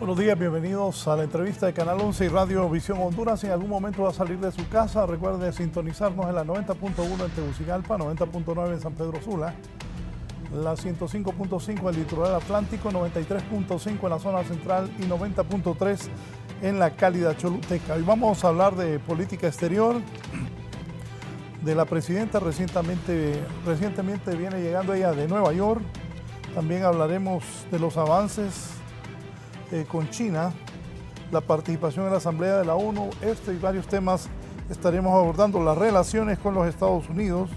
Buenos días, bienvenidos a la entrevista de Canal 11 y Radio Visión Honduras. en algún momento va a salir de su casa, recuerde sintonizarnos en la 90.1 en Tegucigalpa, 90.9 en San Pedro Sula, la 105.5 en el litoral atlántico, 93.5 en la zona central y 90.3 en la cálida choluteca. Hoy vamos a hablar de política exterior, de la presidenta recientemente, recientemente viene llegando ella de Nueva York. También hablaremos de los avances eh, con China, la participación en la Asamblea de la ONU, este y varios temas estaremos abordando, las relaciones con los Estados Unidos,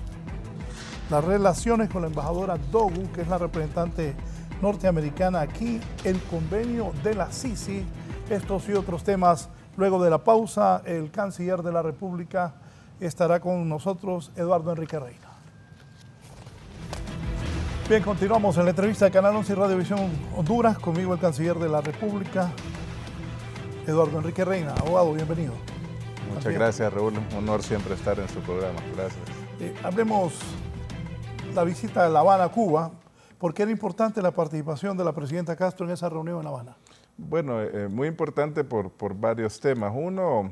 las relaciones con la embajadora Dogu, que es la representante norteamericana aquí, el convenio de la Sisi, estos y otros temas. Luego de la pausa, el canciller de la República estará con nosotros, Eduardo Enrique Reina. Bien, continuamos en la entrevista de Canal 11 y Radiovisión Honduras. Conmigo el canciller de la República, Eduardo Enrique Reina. Abogado, bienvenido. Muchas gracias, Raúl. Un honor siempre estar en su programa. Gracias. Hablemos eh, hablemos la visita de La Habana a Cuba. ¿Por qué era importante la participación de la presidenta Castro en esa reunión en La Habana? Bueno, eh, eh, muy importante por, por varios temas. Uno,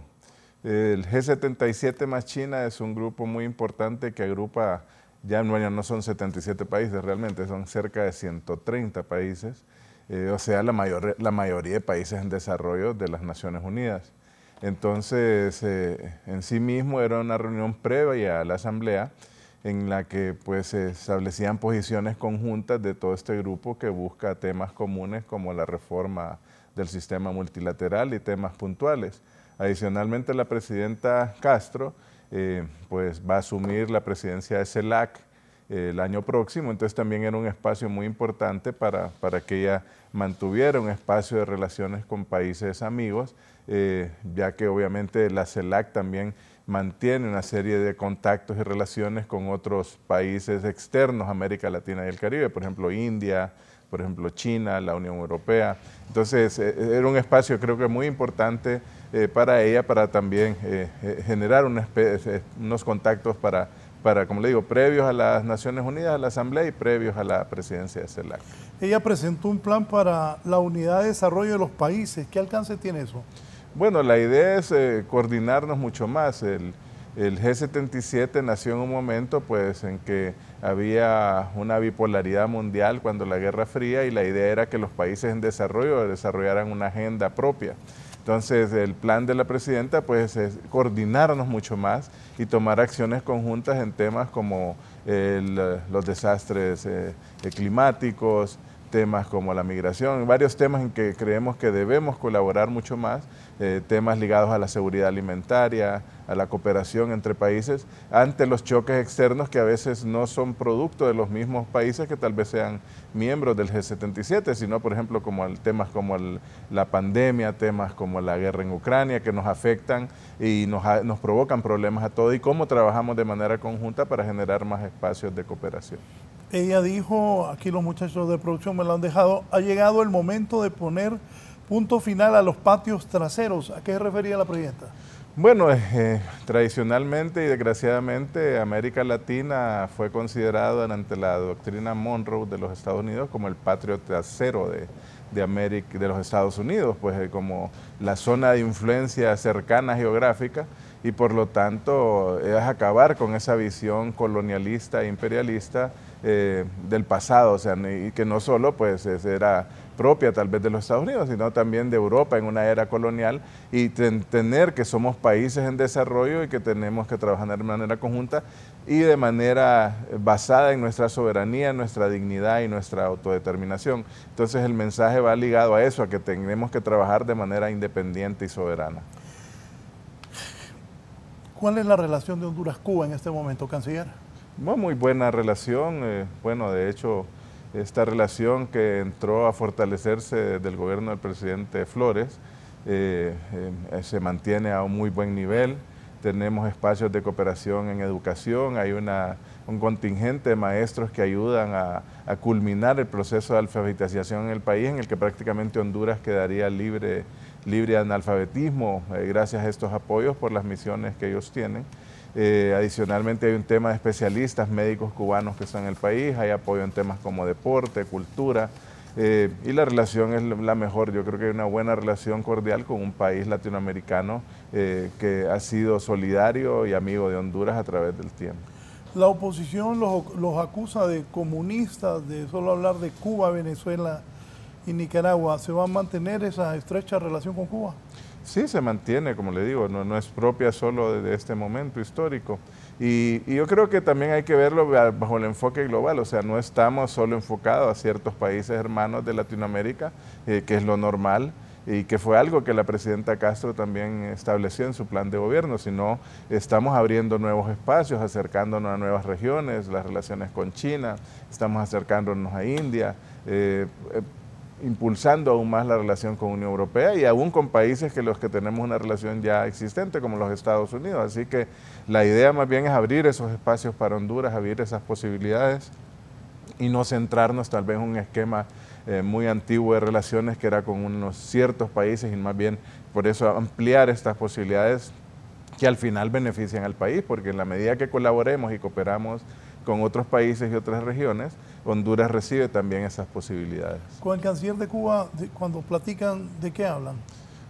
el G77 más China es un grupo muy importante que agrupa ya mañana no son 77 países realmente, son cerca de 130 países, eh, o sea, la, la mayoría de países en desarrollo de las Naciones Unidas. Entonces, eh, en sí mismo era una reunión previa a la Asamblea en la que pues se establecían posiciones conjuntas de todo este grupo que busca temas comunes como la reforma del sistema multilateral y temas puntuales. Adicionalmente, la presidenta Castro eh, pues va a asumir la presidencia de CELAC eh, el año próximo, entonces también era un espacio muy importante para, que ella mantuviera un espacio de relaciones con países amigos, eh, ya que obviamente la CELAC también mantiene una serie de contactos y relaciones con otros países externos América Latina y el Caribe, por ejemplo India, por ejemplo China, la Unión Europea. Entonces eh, eh, era un espacio creo que muy importante eh, para ella para también generar unos contactos para, para, como le digo, previos a las Naciones Unidas, a la Asamblea y previos a la presidencia de CELAC. Ella presentó un plan para la unidad de desarrollo de los países. ¿Qué alcance tiene eso? Bueno, la idea es coordinarnos mucho más. El, el G77 nació en un momento pues, en que había una bipolaridad mundial cuando la Guerra Fría y la idea era que los países en desarrollo desarrollaran una agenda propia. Entonces, el plan de la presidenta pues, es coordinarnos mucho más y tomar acciones conjuntas en temas como eh, los desastres eh, eh, climáticos, temas como la migración, varios temas en que creemos que debemos colaborar mucho más, temas ligados a la seguridad alimentaria, a la cooperación entre países ante los choques externos que a veces no son producto de los mismos países que tal vez sean miembros del G77, sino por ejemplo como temas como la pandemia, temas como la guerra en Ucrania que nos afectan y nos, provocan problemas a todos y cómo trabajamos de manera conjunta para generar más espacios de cooperación. Ella dijo, aquí los muchachos de producción me lo han dejado, ha llegado el momento de poner punto final a los patios traseros. ¿A qué se refería la proyecta? Bueno, eh, tradicionalmente y desgraciadamente América Latina fue considerada ante la doctrina Monroe de los Estados Unidos como el patrio trasero de, de, América, de los Estados Unidos, pues eh, como la zona de influencia cercana geográfica y por lo tanto es acabar con esa visión colonialista e imperialista eh, del pasado, o sea, y que no solo pues era propia tal vez de los Estados Unidos, sino también de Europa en una era colonial y tener que somos países en desarrollo y que tenemos que trabajar de manera conjunta y de manera eh, basada en nuestra soberanía, nuestra dignidad y nuestra autodeterminación. Entonces el mensaje va ligado a eso, a que tenemos que trabajar de manera independiente y soberana. ¿Cuál es la relación de Honduras-Cuba en este momento, canciller? muy buena relación. Eh, bueno, de hecho, esta relación que entró a fortalecerse desde el gobierno del presidente Flores eh, eh, se mantiene a un muy buen nivel. Tenemos espacios de cooperación en educación, hay una, un contingente de maestros que ayudan a, culminar el proceso de alfabetización en el país, en el que prácticamente Honduras quedaría libre, libre de analfabetismo eh, gracias a estos apoyos por las misiones que ellos tienen. Eh, adicionalmente hay un tema de especialistas médicos cubanos que están en el país, hay apoyo en temas como deporte, cultura, eh, y la relación es la mejor. Yo creo que hay una buena relación cordial con un país latinoamericano eh, que ha sido solidario y amigo de Honduras a través del tiempo. La oposición los acusa de comunistas, de solo hablar de Cuba, Venezuela y Nicaragua. ¿Se va a mantener esa estrecha relación con Cuba? sí se mantiene, como le digo, no, no es propia solo de este momento histórico. Y, yo creo que también hay que verlo bajo el enfoque global, o sea, no estamos solo enfocados a ciertos países hermanos de Latinoamérica, eh, que es lo normal y que fue algo que la presidenta Castro también estableció en su plan de gobierno, sino estamos abriendo nuevos espacios, acercándonos a nuevas regiones, las relaciones con China, estamos acercándonos a India, eh, eh, impulsando aún más la relación con Unión Europea y aún con países que los que tenemos una relación ya existente, como los Estados Unidos. Así que la idea más bien es abrir esos espacios para Honduras, abrir esas posibilidades y no centrarnos tal vez en un esquema eh, muy antiguo de relaciones que era con unos ciertos países y más bien por eso ampliar estas posibilidades que al final benefician al país, porque en la medida que colaboremos y cooperamos con otros países y otras regiones, Honduras recibe también esas posibilidades. Con el canciller de Cuba, cuando platican, ¿de qué hablan?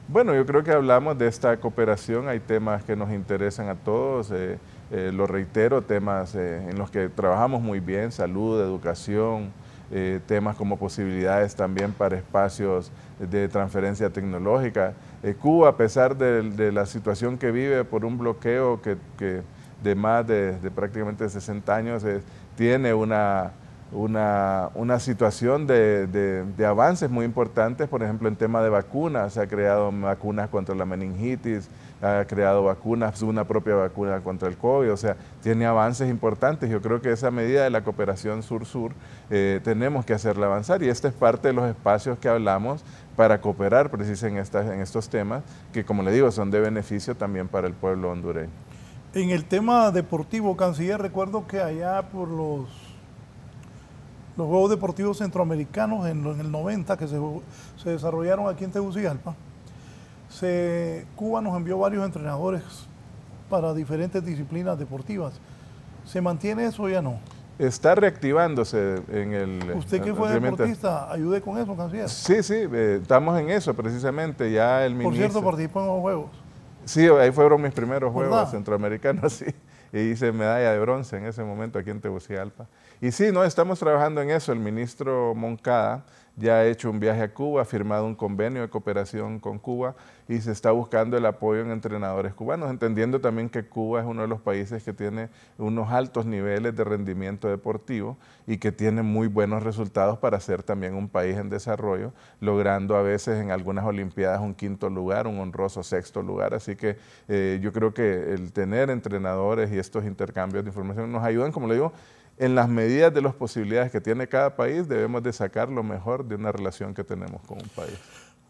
Bueno, yo creo que hablamos de esta cooperación, hay temas que nos interesan a todos, eh, eh, lo reitero, temas eh, en los que trabajamos muy bien, salud, educación, temas como posibilidades también para espacios de transferencia tecnológica. Cuba, a pesar de, la situación que vive por un bloqueo que, de más de, de prácticamente 60 años, tiene una una, situación de, avances muy importantes, por ejemplo, en tema de vacunas. Se ha creado vacunas contra la meningitis, ha creado vacunas, una propia vacuna contra el COVID, o sea, tiene avances importantes. Yo creo que esa medida de la cooperación sur-sur eh, tenemos que hacerla avanzar y este es parte de los espacios que hablamos para cooperar precisamente en, estas, en estos temas que, como le digo, son de beneficio también para el pueblo hondureño. En el tema deportivo, Canciller, recuerdo que allá por los los Juegos Deportivos Centroamericanos en, el 90 que se, desarrollaron aquí en Tegucigalpa, se, Cuba nos envió varios entrenadores para diferentes disciplinas deportivas. ¿Se mantiene eso o ya no? Está reactivándose en el... Usted que fue deportista, ayude con eso, canciller. Sí, sí, eh, estamos en eso precisamente, ya el Por cierto, participó en los Juegos. Sí, ahí fueron mis primeros Juegos Centroamericanos, sí, y hice medalla de bronce en ese momento aquí en Tegucigalpa. Y sí, no, estamos trabajando en eso. El ministro Moncada ya ha hecho un viaje a Cuba, ha firmado un convenio de cooperación con Cuba y se está buscando el apoyo en entrenadores cubanos, entendiendo también que Cuba es uno de los países que tiene unos altos niveles de rendimiento deportivo y que tiene muy buenos resultados para ser también un país en desarrollo, logrando a veces en algunas Olimpiadas un quinto lugar, un honroso sexto lugar. Así que eh, yo creo que el tener entrenadores y estos intercambios de información nos ayudan, como le digo, en las medidas de las posibilidades que tiene cada país, debemos de sacar lo mejor de una relación que tenemos con un país.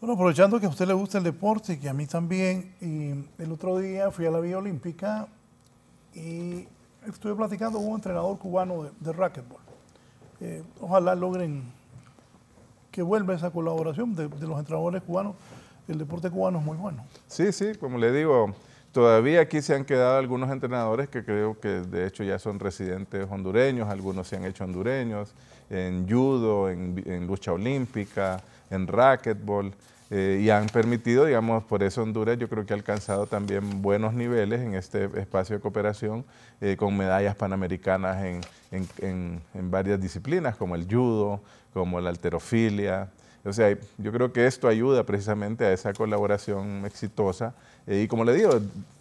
Bueno, aprovechando que a usted le gusta el deporte y que a mí también, y el otro día fui a la Vía Olímpica y estuve platicando con un entrenador cubano de, de racquetball. Eh, ojalá logren que vuelva esa colaboración de, de los entrenadores cubanos. El deporte cubano es muy bueno. Sí, sí, como le digo, Todavía aquí se han quedado algunos entrenadores que creo que de hecho ya son residentes hondureños, algunos se han hecho hondureños, en judo, en, lucha olímpica, en racquetball, eh, y han permitido, digamos, por eso Honduras yo creo que ha alcanzado también buenos niveles en este espacio de cooperación eh, con medallas panamericanas en, en varias disciplinas, como el judo, como la alterofilia, o sea, yo creo que esto ayuda precisamente a esa colaboración exitosa eh, y como le digo,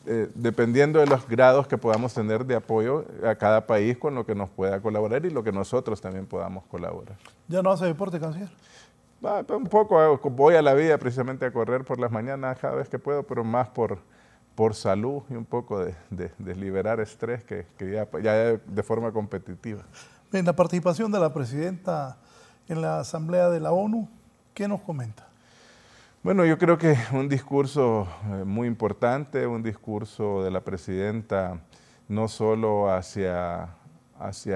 eh, dependiendo de los grados que podamos tener de apoyo a cada país con lo que nos pueda colaborar y lo que nosotros también podamos colaborar. ¿Ya no hace deporte, canciller? Ah, pues, un poco, eh, voy a la vida precisamente a correr por las mañanas cada vez que puedo, pero más por, por salud y un poco de, liberar estrés que, ya, de forma competitiva. En la participación de la presidenta en la Asamblea de la ONU, ¿qué nos comenta? Bueno, yo creo que un discurso eh, muy importante, un discurso de la presidenta no solo hacia,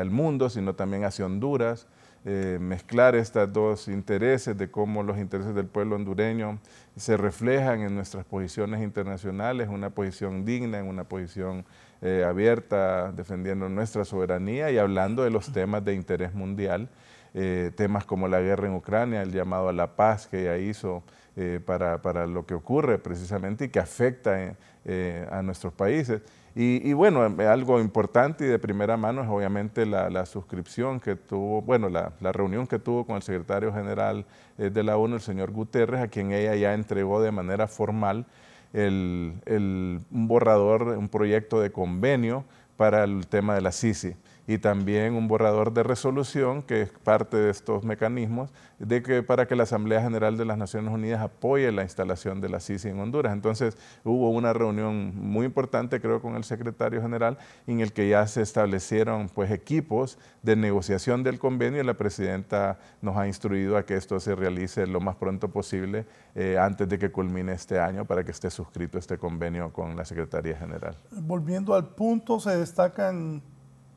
el mundo, sino también hacia Honduras, eh, mezclar estos dos intereses de cómo los intereses del pueblo hondureño se reflejan en nuestras posiciones internacionales, una posición digna, en una posición eh, abierta, defendiendo nuestra soberanía y hablando de los temas de interés mundial eh, temas como la guerra en Ucrania, el llamado a la paz que ella hizo eh, para, para, lo que ocurre precisamente y que afecta eh, a nuestros países. Y, bueno, em, algo importante y de primera mano es obviamente la, la suscripción que tuvo, bueno, la, la, reunión que tuvo con el secretario general de la ONU, el señor Guterres, a quien ella ya entregó de manera formal el, el, un borrador, un proyecto de convenio para el tema de la Sisi y también un borrador de resolución que es parte de estos mecanismos de que para que la Asamblea General de las Naciones Unidas apoye la instalación de la CICI en Honduras. Entonces hubo una reunión muy importante creo con el secretario general en el que ya se establecieron pues equipos de negociación del convenio y la presidenta nos ha instruido a que esto se realice lo más pronto posible eh, antes de que culmine este año para que esté suscrito este convenio con la Secretaría General. Volviendo al punto, se destacan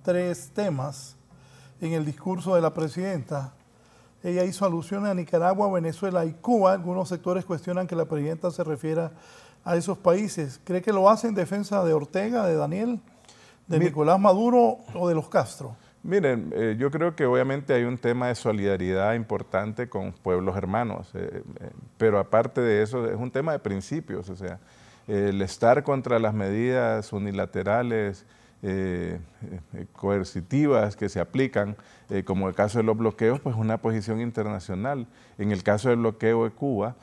tres temas en el discurso de la presidenta. Ella hizo alusión a Nicaragua, Venezuela y Cuba. Algunos sectores cuestionan que la presidenta se refiera a esos países. ¿Cree que lo hace en defensa de Ortega, de Daniel, de Nicolás Maduro o de los Castro? Miren, eh, yo creo que obviamente hay un tema de solidaridad importante con pueblos hermanos, eh, eh, pero aparte de eso es un tema de principios, o sea, el estar contra las medidas unilaterales, eh, eh, coercitivas que se aplican, eh, como el caso de los bloqueos, pues una posición internacional. En el caso del bloqueo de Cuba,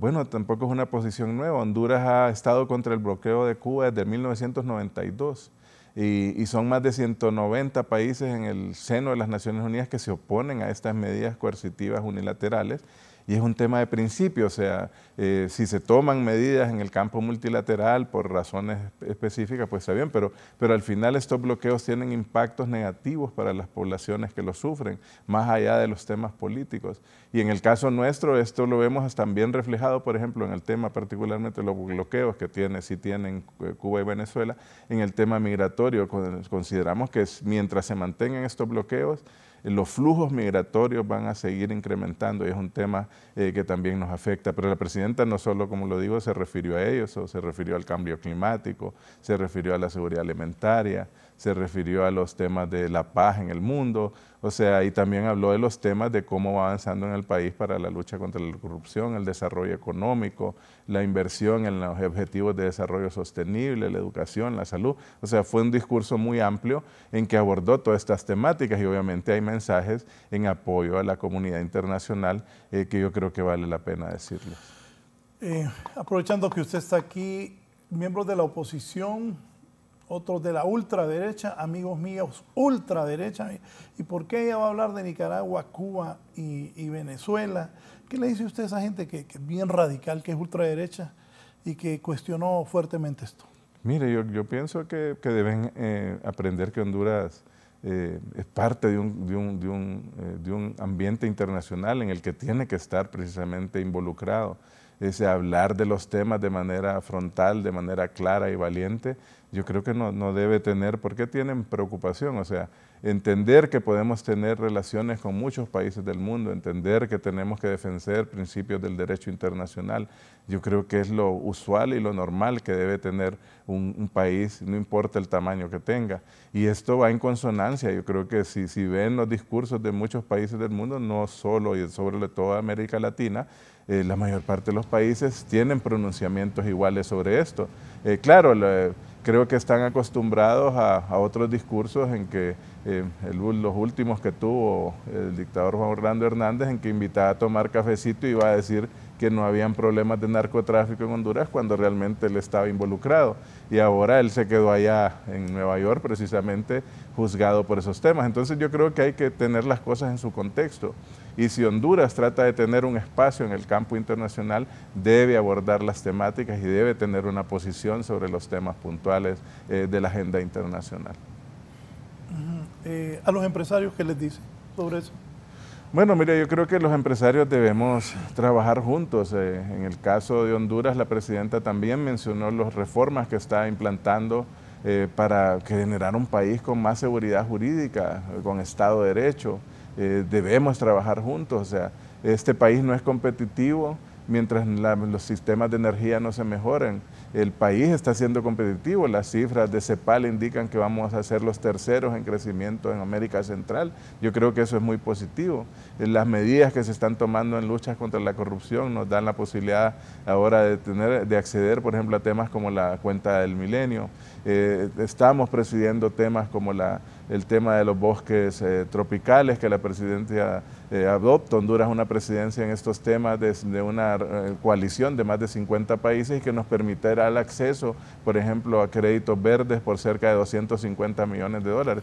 bueno, tampoco es una posición nueva. Honduras ha estado contra el bloqueo de Cuba desde 1992. Y, y, son más de 190 países en el seno de las Naciones Unidas que se oponen a estas medidas coercitivas unilaterales y es un tema de principio, o sea, eh, si se toman medidas en el campo multilateral por razones específicas, pues está bien, pero, pero al final estos bloqueos tienen impactos negativos para las poblaciones que lo sufren, más allá de los temas políticos. Y en el caso nuestro, esto lo vemos también reflejado, por ejemplo, en el tema particularmente los bloqueos que tiene, si tienen eh, Cuba y Venezuela, en el tema migratorio, consideramos que mientras se mantengan estos bloqueos, los flujos migratorios van a seguir incrementando y es un tema eh, que también nos afecta. Pero la presidenta no solo, como lo digo, se refirió a ellos, se refirió al cambio climático, se refirió a la seguridad alimentaria, se refirió a los temas de la paz en el mundo, o sea, y también habló de los temas de cómo va avanzando en el país para la lucha contra la corrupción, el desarrollo económico, la inversión en los objetivos de desarrollo sostenible, la educación, la salud. O sea, fue un discurso muy amplio en que abordó todas estas temáticas y obviamente hay mensajes en apoyo a la comunidad internacional eh, que yo creo que vale la pena decirles. Eh, aprovechando que usted está aquí, miembros de la oposición otros de la ultraderecha, amigos míos, ultraderecha. ¿Y por qué ella va a hablar de Nicaragua, Cuba y, Venezuela? ¿Qué le dice usted a esa gente que, es bien radical, que es ultraderecha y que cuestionó fuertemente esto? Mire, yo, pienso que, deben eh, aprender que Honduras eh, es parte de un, eh, de un ambiente internacional en el que tiene que estar precisamente involucrado ese hablar de los temas de manera frontal, de manera clara y valiente, yo creo que no, no debe tener, ¿por qué tienen preocupación? O sea, entender que podemos tener relaciones con muchos países del mundo, entender que tenemos que defender principios del derecho internacional, yo creo que es lo usual y lo normal que debe tener un, país, no importa el tamaño que tenga. Y esto va en consonancia, yo creo que si, si ven los discursos de muchos países del mundo, no solo y sobre todo América Latina, eh, la mayor parte de los países tienen pronunciamientos iguales sobre esto. Eh, claro, creo que están acostumbrados a, otros discursos en que eh, los últimos que tuvo el dictador Juan Orlando Hernández, en que invitaba a tomar cafecito y iba a decir que no habían problemas de narcotráfico en Honduras cuando realmente él estaba involucrado. Y ahora él se quedó allá en Nueva York precisamente juzgado por esos temas. Entonces yo creo que hay que tener las cosas en su contexto. Y si Honduras trata de tener un espacio en el campo internacional, debe abordar las temáticas y debe tener una posición sobre los temas puntuales eh, de la agenda internacional. Eh, ¿A los empresarios qué les dice sobre eso? Bueno, mira, yo creo que los empresarios debemos trabajar juntos. Eh, en el caso de Honduras, la presidenta también mencionó las reformas que está implantando para generar un país con más seguridad jurídica, con Estado de Derecho, eh, debemos trabajar juntos. O sea, este país no es competitivo mientras los sistemas de energía no se mejoren. El país está siendo competitivo, las cifras de CEPAL indican que vamos a ser los terceros en crecimiento en América Central. Yo creo que eso es muy positivo. Eh, las medidas que se están tomando en luchas contra la corrupción nos dan la posibilidad ahora de, tener, de acceder, por ejemplo, a temas como la cuenta del milenio. Eh, estamos presidiendo temas como la el tema de los bosques eh, tropicales que la presidencia eh, adopta. Honduras una presidencia en estos temas de, una eh, coalición de más de 50 países que nos permitirá el acceso, por ejemplo, a créditos verdes por cerca de 250 millones de dólares.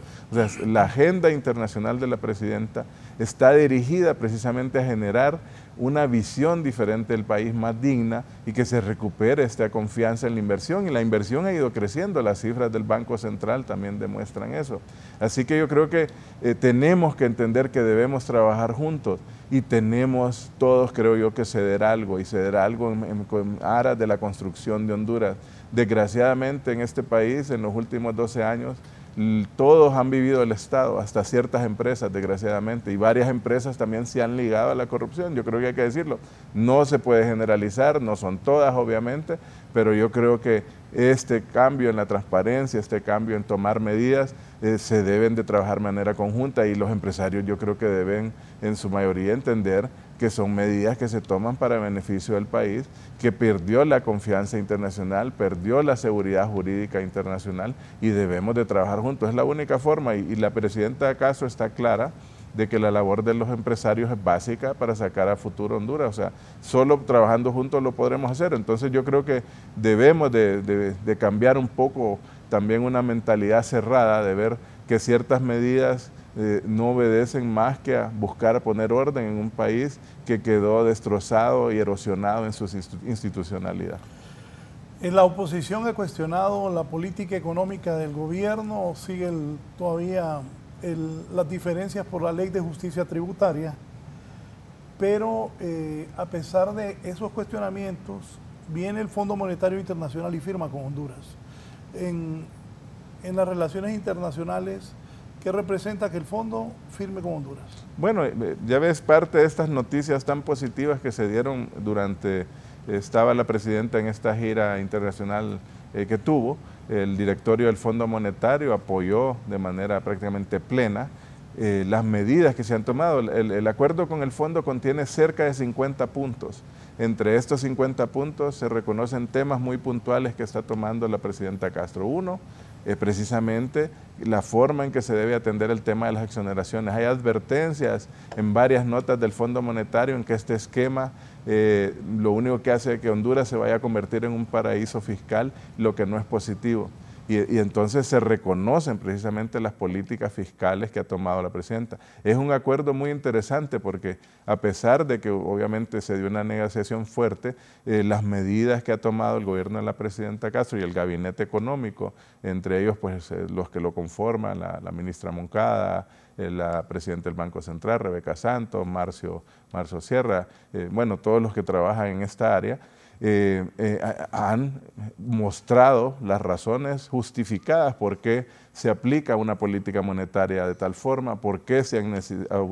la agenda internacional de la presidenta está dirigida precisamente a generar una visión diferente del país más digna y que se recupere esta confianza en la inversión. Y la inversión ha ido creciendo, las cifras del Banco Central también demuestran eso. Así que yo creo que eh, tenemos que entender que debemos trabajar juntos y tenemos todos, creo yo, que ceder algo y ceder algo en aras de la construcción de Honduras. Desgraciadamente en este país, en los últimos 12 años, todos han vivido el Estado, hasta ciertas empresas, desgraciadamente, y varias empresas también se han ligado a la corrupción, yo creo que hay que decirlo. No se puede generalizar, no son todas, obviamente, pero yo creo que este cambio en la transparencia, este cambio en tomar medidas, eh, se deben de trabajar de manera conjunta y los empresarios yo creo que deben en su mayoría entender que son medidas que se toman para beneficio del país, que perdió la confianza internacional, perdió la seguridad jurídica internacional y debemos de trabajar juntos. Es la única forma y, la presidenta acaso está clara de que la labor de los empresarios es básica para sacar a futuro Honduras. O sea, solo trabajando juntos lo podremos hacer. Entonces yo creo que debemos de cambiar un poco también una mentalidad cerrada, de ver que ciertas medidas eh, no obedecen más que a buscar poner orden en un país que quedó destrozado y erosionado en su institucionalidad. En La oposición ha cuestionado la política económica del gobierno, sigue todavía las diferencias por la ley de justicia tributaria, pero eh, a pesar de esos cuestionamientos, viene el Fondo Monetario Internacional y firma con Honduras. en las relaciones internacionales ¿Qué representa que el fondo firme con Honduras? Bueno, eh, ya ves parte de estas noticias tan positivas que se dieron durante, estaba la presidenta en esta gira internacional eh, que tuvo, el directorio del Fondo Monetario apoyó de manera prácticamente plena eh, las medidas que se han tomado. El, el acuerdo con el fondo contiene cerca de 50 puntos. Entre estos 50 puntos se reconocen temas muy puntuales que está tomando la presidenta Castro. Uno, eh, precisamente la forma en que se debe atender el tema de las exoneraciones. Hay advertencias en varias notas del Fondo Monetario en que este esquema eh, lo único que hace es que Honduras se vaya a convertir en un paraíso fiscal, lo que no es positivo. Y, entonces se reconocen precisamente las políticas fiscales que ha tomado la presidenta. Es un acuerdo muy interesante porque a pesar de que obviamente se dio una negociación fuerte, eh, las medidas que ha tomado el gobierno de la presidenta Castro y el gabinete económico, entre ellos pues eh, los que lo conforman, la, ministra Moncada, eh, la presidenta del Banco Central, Rebeca Santos, Marcio, Marcio Sierra, bueno, todos los que trabajan en esta área, eh, eh han mostrado las razones justificadas por qué se aplica una política monetaria de tal forma, por qué se han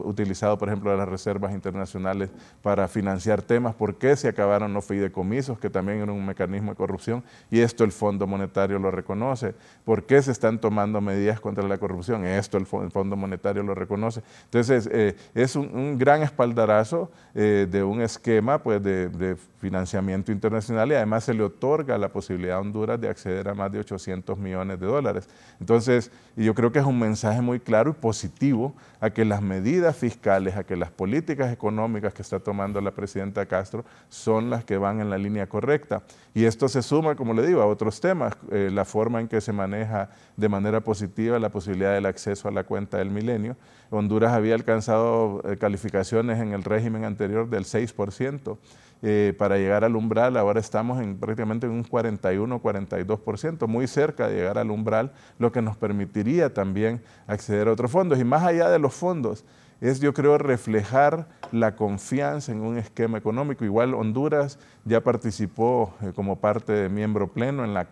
utilizado, por ejemplo, las reservas internacionales para financiar temas, por qué se acabaron los fideicomisos, que también era un mecanismo de corrupción, y esto el Fondo Monetario lo reconoce, por qué se están tomando medidas contra la corrupción, esto el Fondo Monetario lo reconoce. Entonces, eh, es un, gran espaldarazo eh, de un esquema pues, de, de financiamiento internacional y además se le otorga la posibilidad a Honduras de acceder a más de 800 millones de dólares. Entonces, y yo creo que es un mensaje muy claro y positivo a que las medidas fiscales, a que las políticas económicas que está tomando la presidenta Castro son las que van en la línea correcta. Y esto se suma, como le digo, a otros temas, eh, la forma en que se maneja de manera positiva la posibilidad del acceso a la cuenta del milenio. Honduras había alcanzado eh, calificaciones en el régimen anterior del 6%. Eh, para llegar al umbral. Ahora estamos en un 41-42%, muy cerca de llegar al umbral, lo que nos permitiría también acceder a otros fondos. Y más allá de los fondos, es yo creo reflejar la confianza en un esquema económico. Igual Honduras ya participó eh, como parte de miembro pleno en la,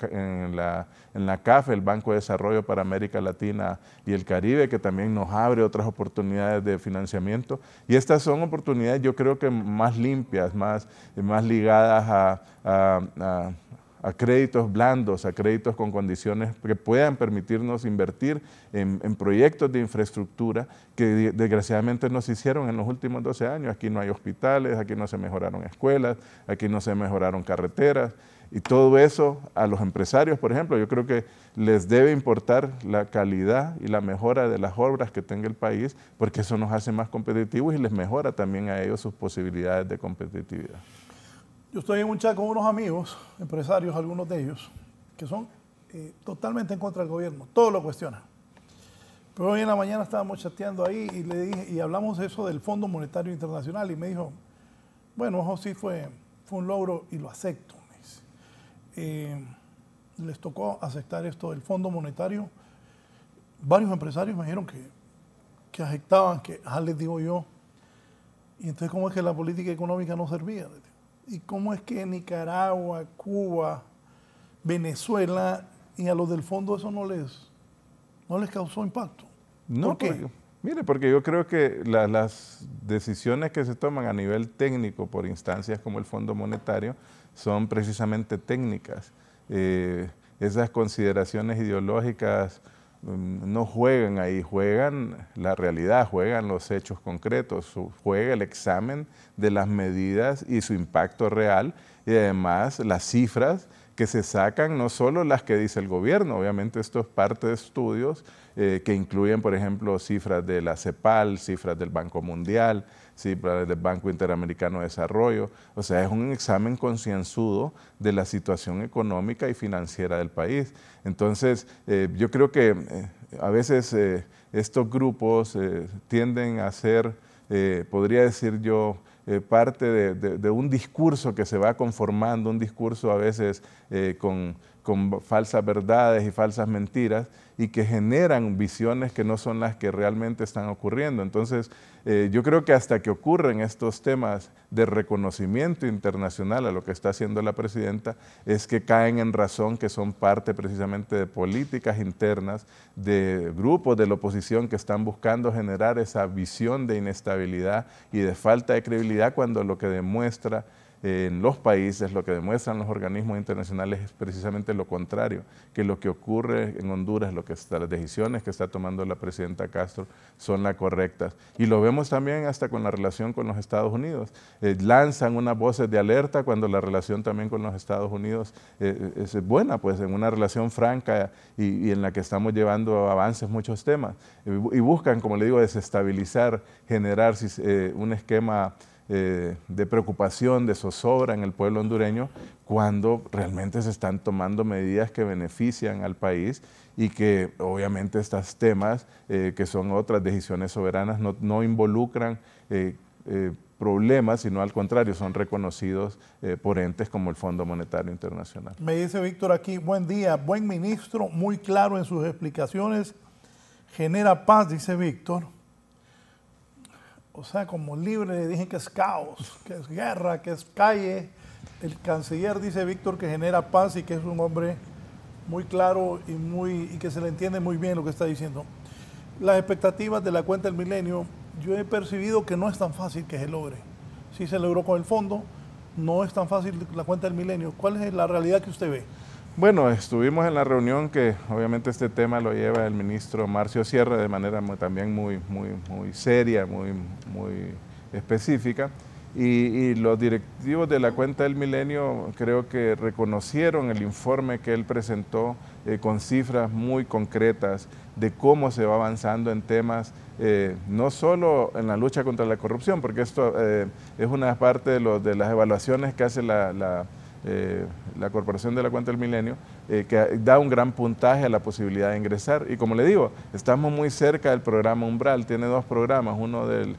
en, la, CAF, el Banco de Desarrollo para América Latina y el Caribe, que también nos abre otras oportunidades de financiamiento. Y estas son oportunidades yo creo que más limpias, más, más ligadas a a créditos blandos, a créditos con condiciones que puedan permitirnos invertir en, proyectos de infraestructura que desgraciadamente no se hicieron en los últimos 12 años. Aquí no hay hospitales, aquí no se mejoraron escuelas, aquí no se mejoraron carreteras. Y todo eso a los empresarios, por ejemplo, yo creo que les debe importar la calidad y la mejora de las obras que tenga el país, porque eso nos hace más competitivos y les mejora también a ellos sus posibilidades de competitividad. Yo estoy en un chat con unos amigos, empresarios, algunos de ellos, que son eh, totalmente en contra del gobierno, todo lo cuestionan. Pero hoy en la mañana estábamos chateando ahí y le dije, y hablamos eso del Fondo Monetario Internacional y me dijo, bueno, eso sí fue, fue un logro y lo acepto. Eh, les tocó aceptar esto del Fondo Monetario. Varios empresarios me dijeron que, que aceptaban, que ya ah, les digo yo. Y entonces, ¿cómo es que la política económica no servía? y cómo es que Nicaragua, Cuba, Venezuela y a los del fondo eso no les, no les causó impacto. No, qué? mire, porque yo creo que las decisiones que se toman a nivel técnico por instancias como el Fondo Monetario son precisamente técnicas. Eh, esas consideraciones ideológicas Mm, no juegan ahí, juegan la realidad, juegan los hechos concretos, juega el examen de las medidas y su impacto real y además las cifras que se sacan, no solo las que dice el gobierno, obviamente esto es parte de estudios eh, que incluyen, por ejemplo, cifras de la CEPAL, cifras del Banco Mundial, sí, para el Banco Interamericano de Desarrollo. O sea, es un examen concienzudo de la situación económica y financiera del país. Entonces, eh, yo creo que eh, a veces eh, estos grupos tienden a ser, podría decir yo, parte de, un discurso que se va conformando, un discurso a veces con con falsas verdades y falsas mentiras y que generan visiones que no son las que realmente están ocurriendo. Entonces, eh, yo creo que hasta que ocurren estos temas de reconocimiento internacional a lo que está haciendo la presidenta, es que caen en razón que son parte precisamente de políticas internas, de grupos de la oposición que están buscando generar esa visión de inestabilidad y de falta de credibilidad cuando lo que demuestra en los países, lo que demuestran los organismos internacionales es precisamente lo contrario, que lo que ocurre en Honduras, lo que las decisiones que está tomando la presidenta Castro son las correctas. Y lo vemos también hasta con la relación con los Estados Unidos. Eh, lanzan unas voces de alerta cuando la relación también con los Estados Unidos eh, eh, es buena, pues en una relación franca y, en la que estamos llevando avances muchos temas. y buscan, como le digo, desestabilizar, generar un esquema eh, de preocupación, de zozobra en el pueblo hondureño, cuando realmente se están tomando medidas que benefician al país y que obviamente estos temas, eh, que son otras decisiones soberanas, no, involucran eh, problemas, sino al contrario, son reconocidos por entes como el Fondo Monetario Internacional. Me dice Víctor aquí, buen día, buen ministro, muy claro en sus explicaciones, genera paz, dice Víctor o sea, como libre, le dije que es caos, que es guerra, que es calle. El canciller dice Víctor que genera paz y que es un hombre muy claro y, muy, y que se le entiende muy bien lo que está diciendo. Las expectativas de la cuenta del milenio, yo he percibido que no es tan fácil que se logre. Si se logró con el fondo, no es tan fácil la cuenta del milenio. ¿Cuál es la realidad que usted ve? Bueno, estuvimos en la reunión que obviamente este tema lo lleva el ministro Marcio Sierra de manera también muy, muy, muy seria, muy, muy específica. Y, los directivos de la cuenta del milenio creo que reconocieron el informe que él presentó eh, con cifras muy concretas de cómo se va avanzando en temas, eh, no solo en la lucha contra la corrupción, porque esto eh, es una parte de, de las evaluaciones que hace la eh, la Corporación de la Cuenta del Milenio, eh, que da un gran puntaje a la posibilidad de ingresar. Y como le digo, estamos muy cerca del programa Umbral, tiene dos programas, uno del,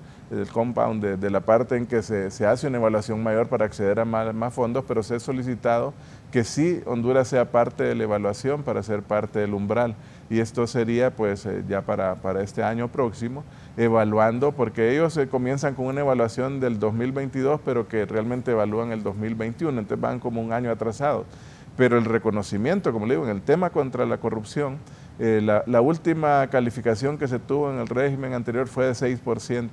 compound, de, la parte en que se, hace una evaluación mayor para acceder a más, fondos, pero se ha solicitado que sí Honduras sea parte de la evaluación para ser parte del umbral. Y esto sería pues eh, ya para este año próximo evaluando, porque ellos eh, comienzan con una evaluación del 2022, pero que realmente evalúan el 2021, entonces van como un año atrasado, Pero el reconocimiento, como le digo, en el tema contra la corrupción, eh, la, última calificación que se tuvo en el régimen anterior fue de 6%.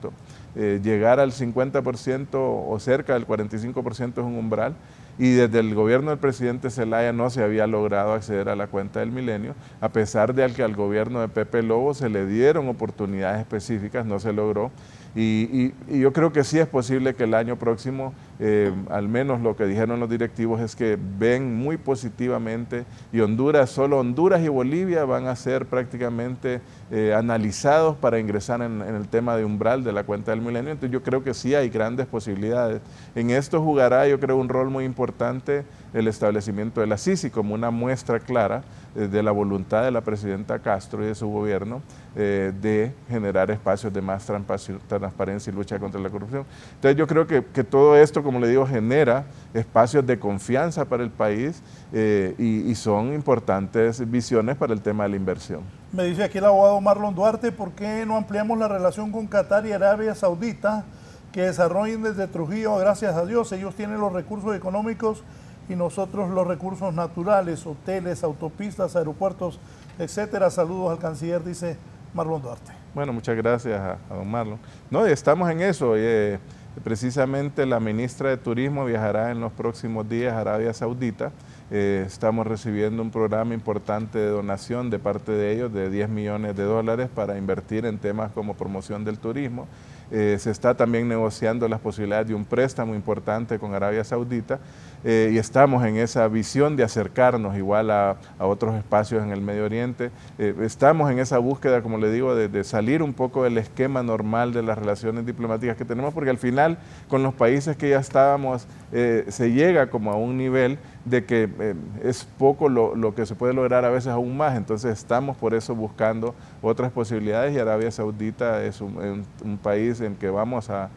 Eh, llegar al 50% o cerca del 45% es un umbral y desde el gobierno del presidente Zelaya no se había logrado acceder a la cuenta del milenio, a pesar de que al gobierno de Pepe Lobo se le dieron oportunidades específicas, no se logró. Y, y yo creo que sí es posible que el año próximo eh, al menos lo que dijeron los directivos es que ven muy positivamente y Honduras, solo Honduras y Bolivia van a ser prácticamente eh, analizados para ingresar en, el tema de umbral de la cuenta del milenio. Entonces yo creo que sí hay grandes posibilidades. En esto jugará yo creo un rol muy importante el establecimiento de la CICI como una muestra clara eh, de la voluntad de la presidenta Castro y de su gobierno eh, de generar espacios de más transparencia y lucha contra la corrupción. Entonces yo creo que, todo esto, como le digo, genera espacios de confianza para el país eh, y, y, son importantes visiones para el tema de la inversión. Me dice aquí el abogado Marlon Duarte, ¿por qué no ampliamos la relación con Qatar y Arabia Saudita que desarrollen desde Trujillo? Gracias a Dios, ellos tienen los recursos económicos y nosotros los recursos naturales, hoteles, autopistas, aeropuertos, etcétera. Saludos al canciller, dice Marlon Duarte. Bueno, muchas gracias a, don Marlon. No, estamos en eso. Eh, precisamente la ministra de Turismo viajará en los próximos días a Arabia Saudita. Eh, estamos recibiendo un programa importante de donación de parte de ellos de 10 millones de dólares para invertir en temas como promoción del turismo. Eh, se está también negociando las posibilidades de un préstamo importante con Arabia Saudita eh, y estamos en esa visión de acercarnos igual a, otros espacios en el Medio Oriente. Eh, estamos en esa búsqueda, como le digo, de, salir un poco del esquema normal de las relaciones diplomáticas que tenemos, porque al final con los países que ya estábamos se llega como a un nivel de que eh, es poco lo, lo, que se puede lograr a veces aún más, entonces estamos por eso buscando otras posibilidades y Arabia Saudita es un, país en que vamos a,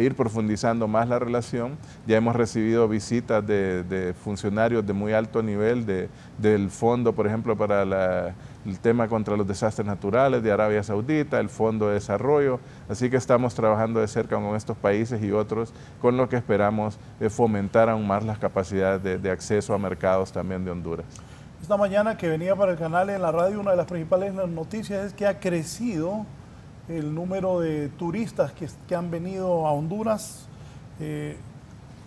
ir profundizando más la relación. Ya hemos recibido visitas de, de funcionarios de muy alto nivel de, del Fondo, por ejemplo, para la el tema contra los desastres naturales de Arabia Saudita, el Fondo de Desarrollo. Así que estamos trabajando de cerca con estos países y otros, con lo que esperamos fomentar aún más las capacidades de, acceso a mercados también de Honduras. Esta mañana que venía para el canal en la radio, una de las principales noticias es que ha crecido el número de turistas que, han venido a Honduras eh,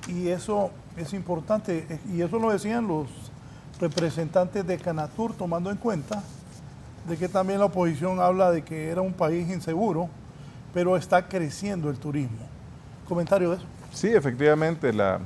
y eso es importante eh, y eso lo decían los representantes de Canatur tomando en cuenta de que también la oposición habla de que era un país inseguro, pero está creciendo el turismo. ¿Comentario de eso? Sí, efectivamente, la,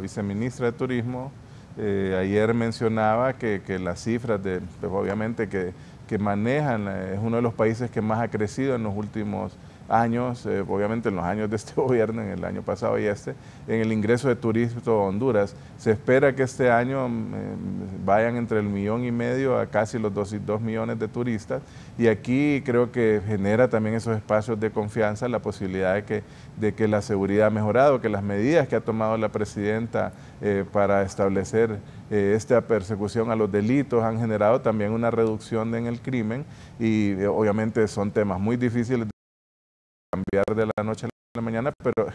viceministra de Turismo eh, ayer mencionaba que, las cifras, de, pues obviamente, que, que manejan, eh, es uno de los países que más ha crecido en los últimos años, eh, obviamente en los años de este gobierno, en el año pasado y este, en el ingreso de turistas a Honduras. Se espera que este año mm, eh, vayan entre el millón y medio a casi los dos, millones de turistas y aquí creo que genera también esos espacios de confianza la posibilidad de que, de que la seguridad ha mejorado, que las medidas que ha tomado la presidenta eh, para establecer esta persecución a los delitos han generado también una reducción en el crimen y obviamente son temas muy difíciles cambiar de la noche a la mañana, pero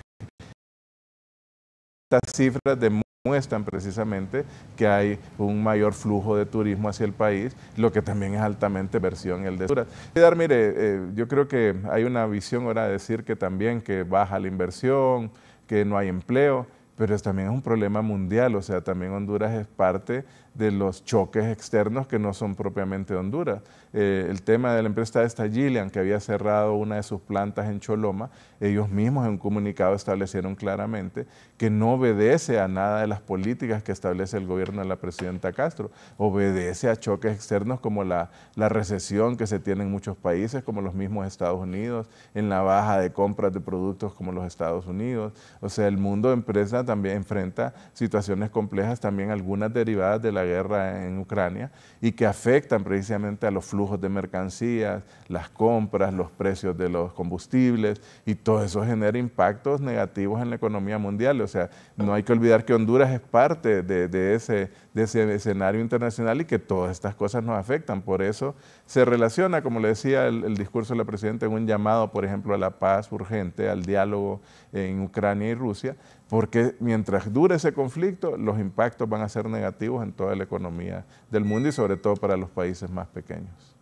estas cifras demuestran precisamente que hay un mayor flujo de turismo hacia el país, lo que también es altamente versión el de Dar, mire, eh, yo creo que hay una visión ahora de decir que también que baja la inversión, que no hay empleo pero también es un problema mundial, o sea, también Honduras es parte de los choques externos que no son propiamente de Honduras. Eh, el tema de la empresa esta Gillian, que había cerrado una de sus plantas en Choloma, ellos mismos en un comunicado establecieron claramente que no obedece a nada de las políticas que establece el gobierno de la presidenta Castro, obedece a choques externos como la, la recesión que se tiene en muchos países, como los mismos Estados Unidos, en la baja de compras de productos como los Estados Unidos, o sea, el mundo de empresas también enfrenta situaciones complejas, también algunas derivadas de la guerra en Ucrania y que afectan precisamente a los flujos de mercancías, las compras, los precios de los combustibles y todo eso genera impactos negativos en la economía mundial. O sea, no hay que olvidar que Honduras es parte de, de ese, de ese escenario internacional y que todas estas cosas nos afectan. Por eso se relaciona, como le decía el, el discurso de la presidenta, en un llamado, por ejemplo, a la paz urgente, al diálogo en Ucrania y Rusia, porque mientras dure ese conflicto, los impactos van a ser negativos en toda la economía del mundo y sobre todo para los países más pequeños.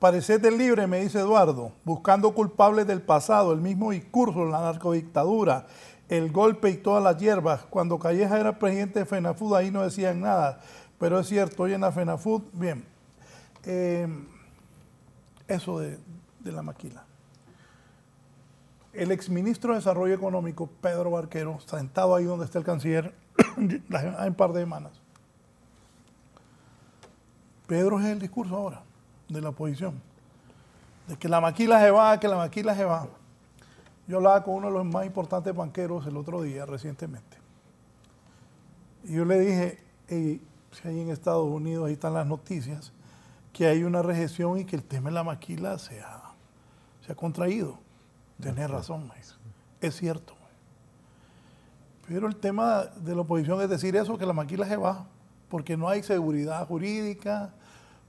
Parecete libre, me dice Eduardo, buscando culpables del pasado, el mismo discurso, la narcodictadura, el golpe y todas las hierbas. Cuando Calleja era presidente de FENAFUD, ahí no decían nada, pero es cierto, hoy en la FENAFUD, bien, eh, eso de la maquila el exministro de Desarrollo Económico, Pedro Barquero, sentado ahí donde está el canciller, hace un par de semanas. Pedro es el discurso ahora de la oposición, de que la maquila se va, que la maquila se va. Yo hablaba con uno de los más importantes banqueros el otro día, recientemente. Y yo le dije, y si hay en Estados Unidos, ahí están las noticias, que hay una recesión y que el tema de la maquila se se ha contraído. Tienes razón, maíz, Es cierto. Pero el tema de la oposición es decir eso, que la maquila se va porque no hay seguridad jurídica,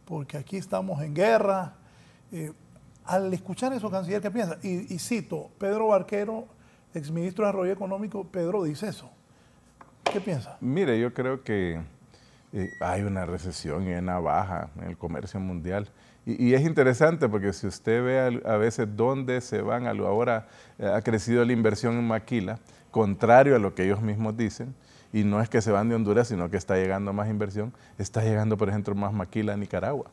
porque aquí estamos en guerra. Eh, al escuchar eso, canciller, ¿qué piensa? Y, cito, Pedro Barquero, exministro de Desarrollo Económico, Pedro dice eso. ¿Qué piensa? Mire, yo creo que eh, hay una recesión y una baja en el comercio mundial. Y, es interesante porque si usted ve a, veces dónde se van, a lo, ahora eh, ha crecido la inversión en Maquila, contrario a lo que ellos mismos dicen, y no es que se van de Honduras, sino que está llegando más inversión, está llegando, por ejemplo, más Maquila a Nicaragua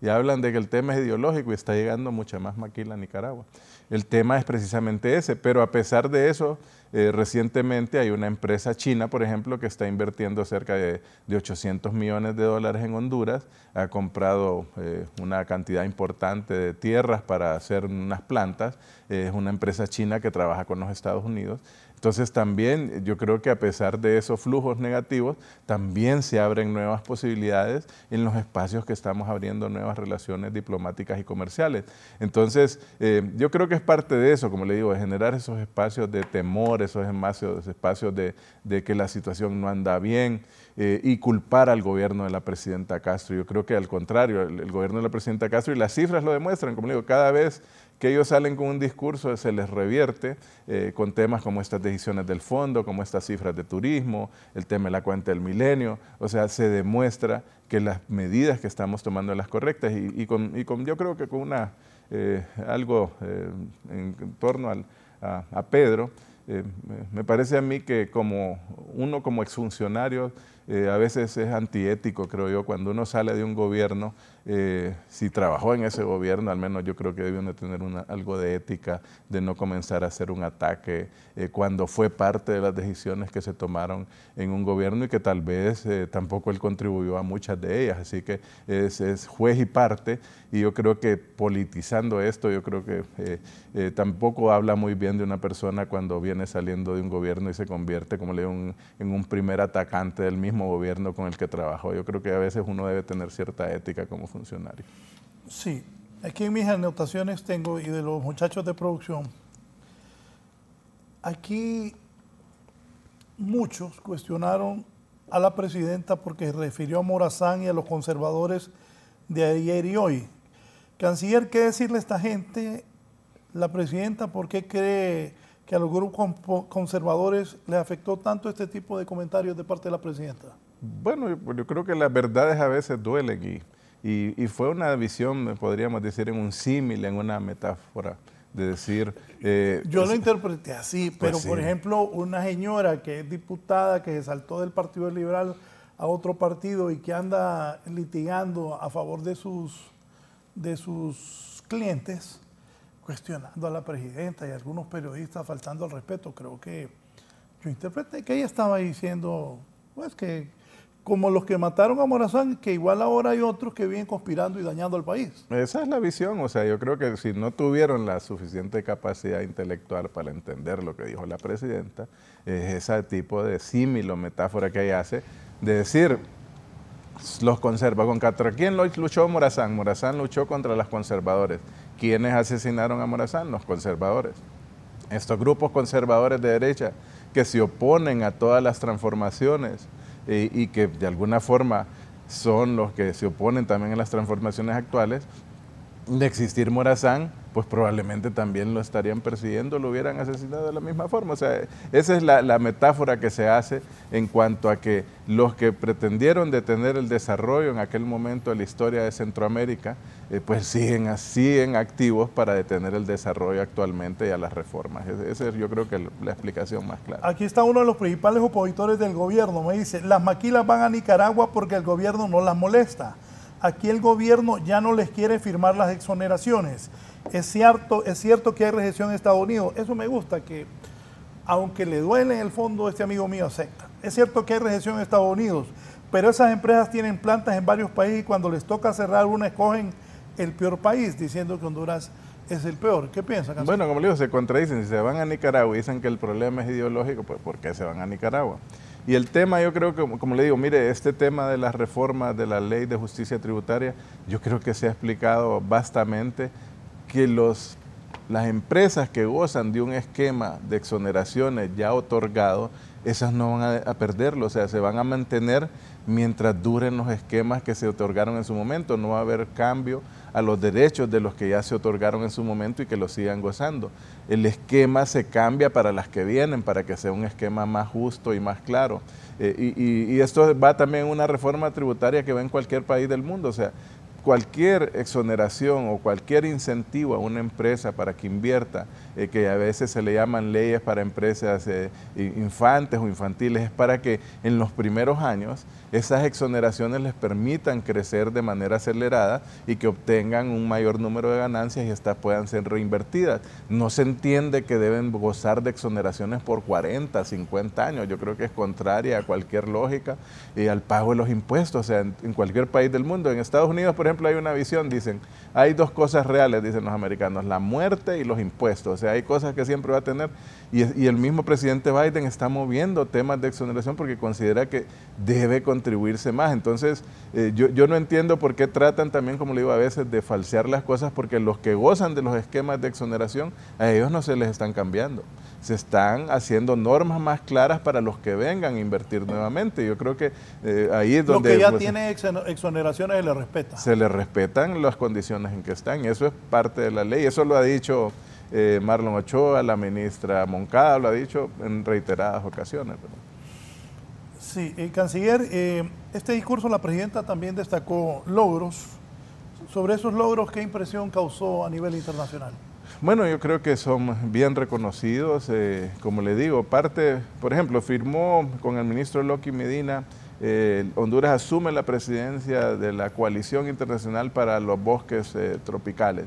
y hablan de que el tema es ideológico y está llegando mucha más maquila a Nicaragua. El tema es precisamente ese, pero a pesar de eso, eh, recientemente hay una empresa china, por ejemplo, que está invirtiendo cerca de, de 800 millones de dólares en Honduras, ha comprado eh, una cantidad importante de tierras para hacer unas plantas, es una empresa china que trabaja con los Estados Unidos. Entonces también eh, yo creo que a pesar de esos flujos negativos, también se abren nuevas posibilidades en los espacios que estamos abriendo nuevas relaciones diplomáticas y comerciales. Entonces eh, yo creo que es parte de eso, como le digo, de generar esos espacios de temor, esos espacios, de, que la situación no anda bien. Eh, y culpar al gobierno de la presidenta Castro. Yo creo que al contrario, el, gobierno de la presidenta Castro, y las cifras lo demuestran, como le digo, cada vez que ellos salen con un discurso, se les revierte eh, con temas como estas decisiones del fondo, como estas cifras de turismo, el tema de la cuenta del milenio, o sea, se demuestra que las medidas que estamos tomando son las correctas y, con, yo creo que con una, eh, algo eh, en, torno a, Pedro, me parece a mí que como uno como exfuncionario a veces es antiético, creo yo, cuando uno sale de un gobierno eh, si trabajó en ese gobierno, al menos yo creo que debió de tener algo de ética, de no comenzar a hacer un ataque eh, cuando fue parte de las decisiones que se tomaron en un gobierno y que tal vez eh, tampoco él contribuyó a muchas de ellas. Así que es, es, juez y parte y yo creo que politizando esto, yo creo que tampoco habla muy bien de una persona cuando viene saliendo de un gobierno y se convierte, como le digo, en un primer atacante del mismo gobierno con el que trabajó. Yo creo que a veces uno debe tener cierta ética como funcionario. Sí, aquí en mis anotaciones tengo, y de los muchachos de producción, aquí muchos cuestionaron a la presidenta porque refirió a Morazán y a los conservadores de ayer y hoy. Canciller, ¿qué decirle a esta gente? La presidenta, ¿por qué cree que a los grupos conservadores les afectó tanto este tipo de comentarios de parte de la presidenta? Bueno, yo, yo creo que las verdades a veces duelen y y, fue una visión, podríamos decir, en un símil, en una metáfora, de decir... Eh, yo lo interpreté así, pues pero por ejemplo, una señora que es diputada, que se saltó del Partido Liberal a otro partido y que anda litigando a favor de sus, de sus clientes, cuestionando a la presidenta y algunos periodistas faltando al respeto, creo que yo interpreté que ella estaba diciendo, pues que como los que mataron a Morazán, que igual ahora hay otros que vienen conspirando y dañando al país. Esa es la visión, o sea, yo creo que si no tuvieron la suficiente capacidad intelectual para entender lo que dijo la presidenta, es ese tipo de símil o metáfora que ella hace, de decir, los conservadores... contra quién luchó Morazán. Morazán luchó contra los conservadores. ¿Quiénes asesinaron a Morazán? Los conservadores. Estos grupos conservadores de derecha que se oponen a todas las transformaciones y que de alguna forma son los que se oponen también a las transformaciones actuales, de existir Morazán pues probablemente también lo estarían persiguiendo, lo hubieran asesinado de la misma forma. O sea, esa es la, metáfora que se hace en cuanto a que los que pretendieron detener el desarrollo en aquel momento de la historia de Centroamérica, eh, pues siguen, siguen activos para detener el desarrollo actualmente y a las reformas. E-, esa es yo creo que la explicación más clara. Aquí está uno de los principales opositores del gobierno. Me dice, las maquilas van a Nicaragua porque el gobierno no las molesta. Aquí el gobierno ya no les quiere firmar las exoneraciones es cierto, es cierto que hay recesión en Estados Unidos. Eso me gusta, que aunque le duele en el fondo, este amigo mío acepta. Es cierto que hay recesión en Estados Unidos, pero esas empresas tienen plantas en varios países y cuando les toca cerrar una, escogen el peor país, diciendo que Honduras es el peor. ¿Qué piensan, Bueno, como le digo, se contradicen. Si se van a Nicaragua y dicen que el problema es ideológico, pues ¿por qué se van a Nicaragua? Y el tema, yo creo que, como le digo, mire, este tema de las reformas de la ley de justicia tributaria, yo creo que se ha explicado bastante que los, las empresas que gozan de un esquema de exoneraciones ya otorgado, esas no van a, perderlo, o sea, se van a mantener mientras duren los esquemas que se otorgaron en su momento. No va a haber cambio a los derechos de los que ya se otorgaron en su momento y que los sigan gozando. El esquema se cambia para las que vienen, para que sea un esquema más justo y más claro. Eh, y, esto va también una reforma tributaria que va en cualquier país del mundo. O sea, cualquier exoneración o cualquier incentivo a una empresa para que invierta eh, que a veces se le llaman leyes para empresas eh, infantes o infantiles, es para que en los primeros años esas exoneraciones les permitan crecer de manera acelerada y que obtengan un mayor número de ganancias y estas puedan ser reinvertidas. No se entiende que deben gozar de exoneraciones por 40, 50 años. Yo creo que es contraria a cualquier lógica y al pago de los impuestos. O sea, en, en cualquier país del mundo. En Estados Unidos, por ejemplo, hay una visión, dicen, hay dos cosas reales, dicen los americanos, la muerte y los impuestos. sea, hay cosas que siempre va a tener. Y, el mismo presidente Biden está moviendo temas de exoneración porque considera que debe contribuirse más. Entonces, eh, yo, no entiendo por qué tratan también, como le digo a veces, de falsear las cosas porque los que gozan de los esquemas de exoneración, a ellos no se les están cambiando. Se están haciendo normas más claras para los que vengan a invertir nuevamente. Yo creo que eh, ahí es donde... Lo que ya pues, tiene exoneraciones se le respeta. Se le respetan las condiciones en que están. Eso es parte de la ley. Eso lo ha dicho... Eh, Marlon Ochoa, la ministra Moncada lo ha dicho en reiteradas ocasiones. Sí, canciller, eh, este discurso la presidenta también destacó logros. Sobre esos logros, ¿qué impresión causó a nivel internacional? Bueno, yo creo que son bien reconocidos, eh, como le digo, parte, por ejemplo, firmó con el ministro Loki Medina, Honduras asume la presidencia de la coalición internacional para los bosques tropicales.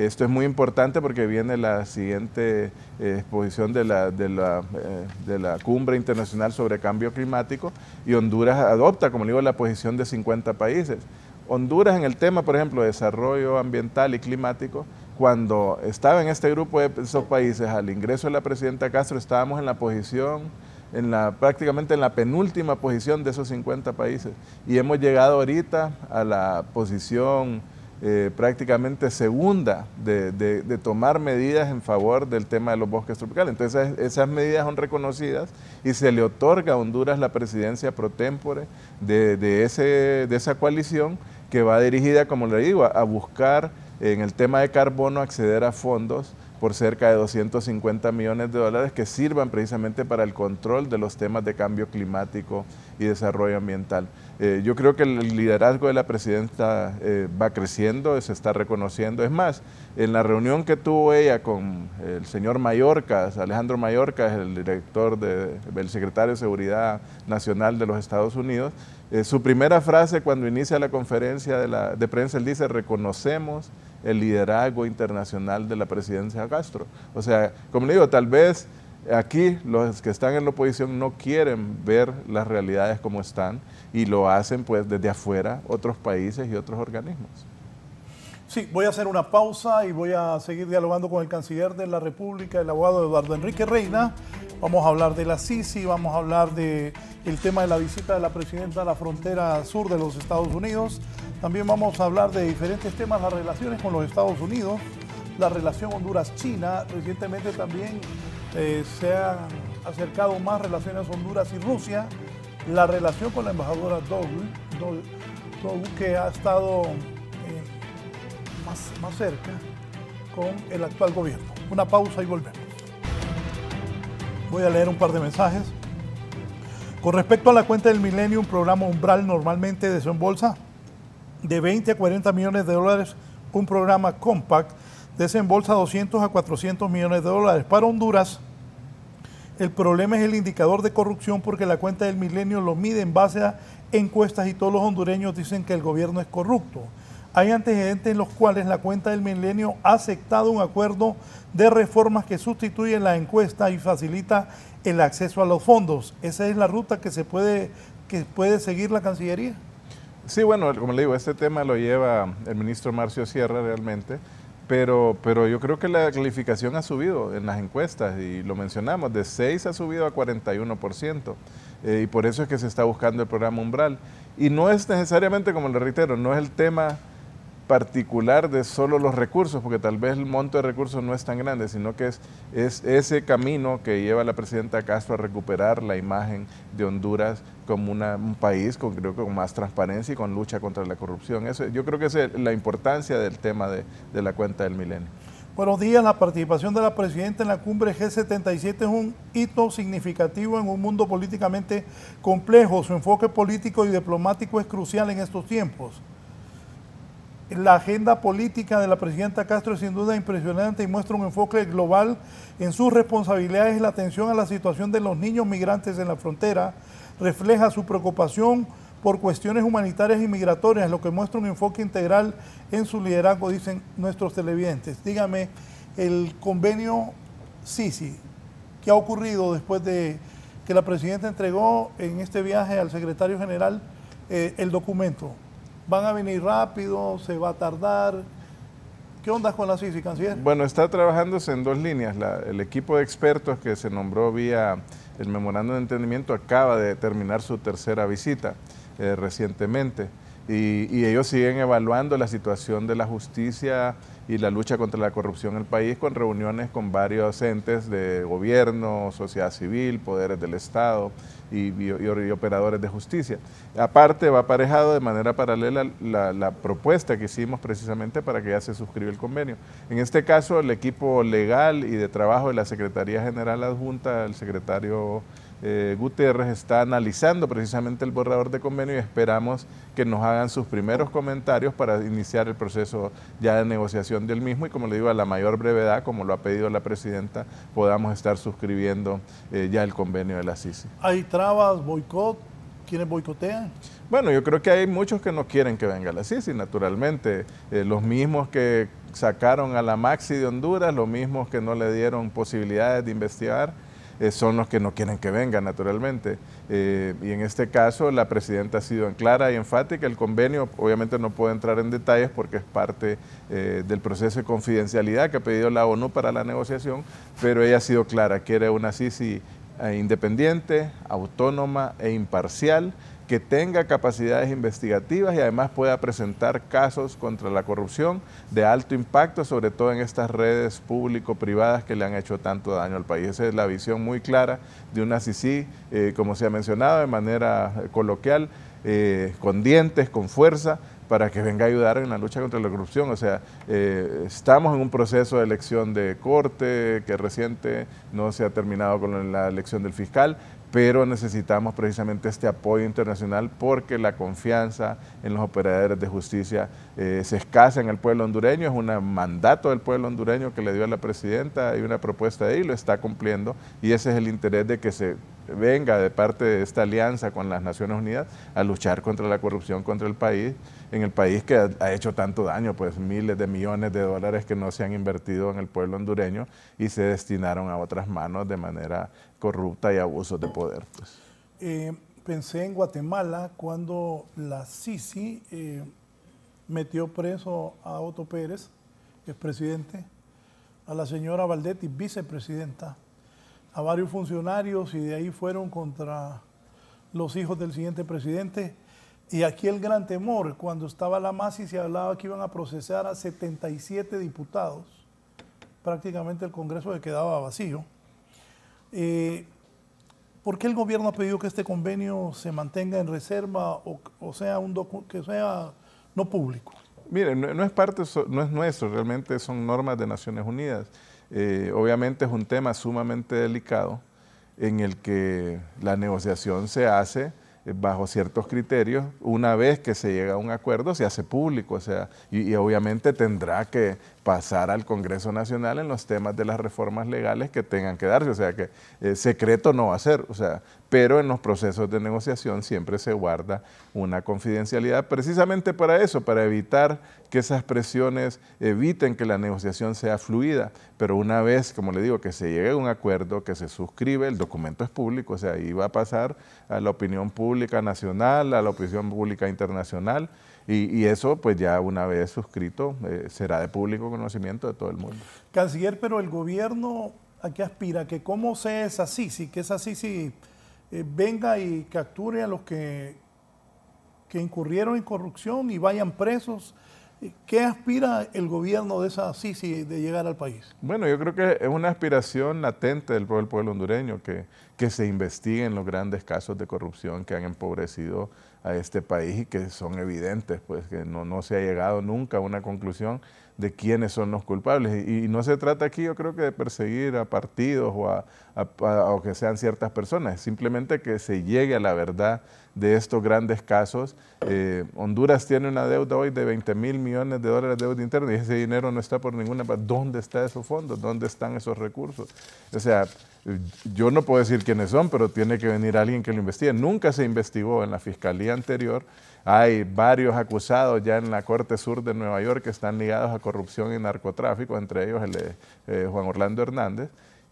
Esto es muy importante porque viene la siguiente eh, exposición eh, de la, Cumbre Internacional sobre Cambio Climático y Honduras adopta, como digo, la posición de 50 países. Honduras en el tema, por ejemplo, de desarrollo ambiental y climático, cuando estaba en este grupo de esos países, al ingreso de la presidenta Castro, estábamos en la posición en la, prácticamente en la penúltima posición de esos 50 países. Y hemos llegado ahorita a la posición eh, prácticamente segunda de, tomar medidas en favor del tema de los bosques tropicales. Entonces esas, medidas son reconocidas y se le otorga a Honduras la presidencia pro tempore de, de, esa coalición que va dirigida, como le digo, a buscar en el tema de carbono acceder a fondos por cerca de 250 millones de dólares que sirvan precisamente para el control de los temas de cambio climático y desarrollo ambiental. Eh, yo creo que el liderazgo de la presidenta eh, va creciendo, se está reconociendo. Es más, en la reunión que tuvo ella con el señor Mallorca, Alejandro Mallorca, el director del secretario de Seguridad Nacional de los Estados Unidos, eh, su primera frase cuando inicia la conferencia de, la, de prensa, él dice, reconocemos el liderazgo internacional de la presidencia Castro. O sea, como le digo, tal vez aquí los que están en la oposición no quieren ver las realidades como están y lo hacen pues desde afuera otros países y otros organismos. Sí, voy a hacer una pausa y voy a seguir dialogando con el canciller de la República, el abogado Eduardo Enrique Reina. Vamos a hablar de la Sisi, vamos a hablar del el tema de la visita de la presidenta a la frontera sur de los Estados Unidos. También vamos a hablar de diferentes temas, las relaciones con los Estados Unidos, la relación Honduras-China. Recientemente también eh, se han acercado más relaciones Honduras y Rusia, la relación con la embajadora Doug, que ha estado eh, más, más cerca con el actual gobierno. Una pausa y volvemos. Voy a leer un par de mensajes. Con respecto a la cuenta del Millennium, programa Umbral normalmente desembolsa de 20 a 40 millones de dólares, un programa Compact desembolsa 200 a 400 millones de dólares. Para Honduras, el problema es el indicador de corrupción porque la cuenta del milenio lo mide en base a encuestas y todos los hondureños dicen que el gobierno es corrupto. Hay antecedentes en los cuales la cuenta del milenio ha aceptado un acuerdo de reformas que sustituyen la encuesta y facilita el acceso a los fondos. Esa es la ruta que se puede, que puede seguir la Cancillería. Sí, bueno, como le digo, este tema lo lleva el ministro Marcio Sierra realmente, pero, pero yo creo que la calificación ha subido en las encuestas y lo mencionamos, de 6 ha subido a 41%, eh, y por eso es que se está buscando el programa Umbral. Y no es necesariamente, como le reitero, no es el tema particular de solo los recursos, porque tal vez el monto de recursos no es tan grande, sino que es, ese camino que lleva a la presidenta Castro a recuperar la imagen de Honduras como un país con, creo, con más transparencia y con lucha contra la corrupción. yo creo que esa es la importancia del tema de, de la cuenta del milenio. Buenos días, la participación de la presidenta en la cumbre G77 es un hito significativo en un mundo políticamente complejo. Su enfoque político y diplomático es crucial en estos tiempos. La agenda política de la presidenta Castro es sin duda impresionante y muestra un enfoque global en sus responsabilidades y la atención a la situación de los niños migrantes en la frontera, refleja su preocupación por cuestiones humanitarias y migratorias, lo que muestra un enfoque integral en su liderazgo, dicen nuestros televidentes. Dígame, el convenio Sisi, ¿qué ha ocurrido después de que la presidenta entregó en este viaje al secretario general eh, el documento? ¿Van a venir rápido? ¿Se va a tardar? ¿Qué onda con la Sisi, canciller? Bueno, está trabajándose en dos líneas. el equipo de expertos que se nombró vía el memorando de entendimiento acaba de terminar su tercera visita eh, recientemente. Y, ellos siguen evaluando la situación de la justicia y la lucha contra la corrupción en el país con reuniones con varios entes de gobierno, sociedad civil, poderes del Estado y, operadores de justicia. Aparte, va aparejado de manera paralela la, la, propuesta que hicimos precisamente para que ya se suscriba el convenio. En este caso, el equipo legal y de trabajo de la Secretaría General Adjunta, el secretario eh, Gutiérrez está analizando precisamente el borrador de convenio y esperamos que nos hagan sus primeros comentarios para iniciar el proceso ya de negociación del mismo y como le digo, a la mayor brevedad, como lo ha pedido la presidenta, podamos estar suscribiendo eh, ya el convenio de la CISI. ¿Hay trabas, boicot? ¿Quiénes boicotean? Bueno, yo creo que hay muchos que no quieren que venga la CISI, naturalmente. Eh, los mismos que sacaron a la Maxi de Honduras, los mismos que no le dieron posibilidades de investigar eh, son los que no quieren que venga, naturalmente. Eh, y en este caso, la presidenta ha sido clara y enfática. El convenio, obviamente, no puedo entrar en detalles porque es parte eh, del proceso de confidencialidad que ha pedido la ONU para la negociación, pero ella ha sido clara, era una CICI independiente, autónoma e imparcial que tenga capacidades investigativas y además pueda presentar casos contra la corrupción de alto impacto, sobre todo en estas redes público-privadas que le han hecho tanto daño al país. Esa es la visión muy clara de una CICI, eh, como se ha mencionado de manera eh, coloquial, eh, con dientes, con fuerza, para que venga a ayudar en la lucha contra la corrupción. O sea, estamos en un proceso de elección de corte que reciente no se ha terminado con la elección del fiscal, pero necesitamos precisamente este apoyo internacional porque la confianza en los operadores de justicia eh, se escasa en el pueblo hondureño, es un mandato del pueblo hondureño que le dio a la presidenta y una propuesta de ahí, lo está cumpliendo y ese es el interés de que se venga de parte de esta alianza con las Naciones Unidas a luchar contra la corrupción contra el país, en el país que ha hecho tanto daño, pues miles de millones de dólares que no se han invertido en el pueblo hondureño y se destinaron a otras manos de manera corrupta y abuso de poder. Pues. Eh, pensé en Guatemala cuando la Sisi eh, metió preso a Otto Pérez, presidente, a la señora Valdetti, vicepresidenta, a varios funcionarios y de ahí fueron contra los hijos del siguiente presidente. Y aquí el gran temor, cuando estaba la MASI se hablaba que iban a procesar a 77 diputados, prácticamente el Congreso se quedaba vacío. Eh, ¿Por qué el gobierno ha pedido que este convenio se mantenga en reserva o, sea que sea no público? Mire, no, es parte, no nuestro, realmente son normas de Naciones Unidas. Eh, obviamente es un tema sumamente delicado en el que la negociación se hace eh, bajo ciertos criterios, una vez que se llega a un acuerdo se hace público, o sea, y, obviamente tendrá que pasar al Congreso Nacional en los temas de las reformas legales que tengan que darse, o sea que eh, secreto no va a ser, o sea, pero en los procesos de negociación siempre se guarda una confidencialidad precisamente para eso, para evitar que esas presiones eviten que la negociación sea fluida, pero una vez, como le digo, que se llegue a un acuerdo, que se suscribe, el documento es público, o sea, ahí va a pasar a la opinión pública nacional, a la opinión pública internacional, y, eso pues ya una vez suscrito eh, será de público conocimiento de todo el mundo. Canciller, pero el gobierno a qué aspira, que cómo se es así, si que es así, si eh, venga y capture a los que, que incurrieron en corrupción y vayan presos ¿Qué aspira el gobierno de esa Sisi de llegar al país? Bueno, yo creo que es una aspiración latente del pueblo, pueblo hondureño que, que se investiguen los grandes casos de corrupción que han empobrecido a este país y que son evidentes, pues que no, no se ha llegado nunca a una conclusión de quiénes son los culpables. Y, no se trata aquí, yo creo que de perseguir a partidos o a, o que sean ciertas personas, simplemente que se llegue a la verdad de estos grandes casos. Eh, Honduras tiene una deuda hoy de 20 mil millones de dólares de deuda interna y ese dinero no está por ninguna parte. ¿Dónde están esos fondos? ¿Dónde están esos recursos? O sea, yo no puedo decir quiénes son, pero tiene que venir alguien que lo investigue. Nunca se investigó en la fiscalía anterior hay varios acusados ya en la Corte Sur de Nueva York que están ligados a corrupción y narcotráfico, entre ellos el de eh, Juan Orlando Hernández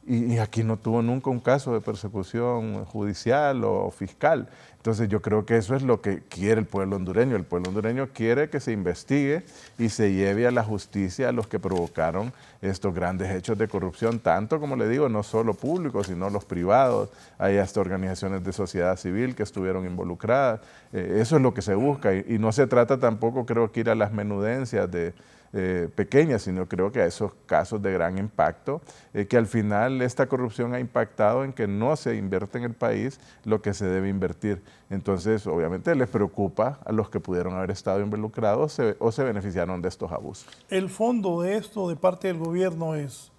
y, aquí no tuvo nunca un caso de persecución judicial o fiscal. Entonces yo creo que eso es lo que quiere el pueblo hondureño. El pueblo hondureño quiere que se investigue y se lleve a la justicia a los que provocaron estos grandes hechos de corrupción, tanto como le digo, no solo públicos, sino los privados. Hay hasta organizaciones de sociedad civil que estuvieron involucradas. Eh, eso es lo que se busca y no se trata tampoco, creo que, ir a las menudencias de eh, pequeñas, sino creo que a esos casos de gran impacto, eh, que al final esta corrupción ha impactado en que no se invierte en el país lo que se debe invertir. Entonces, obviamente les preocupa a los que pudieron haber estado involucrados o se beneficiaron de estos abusos. El fondo de esto de parte del gobierno es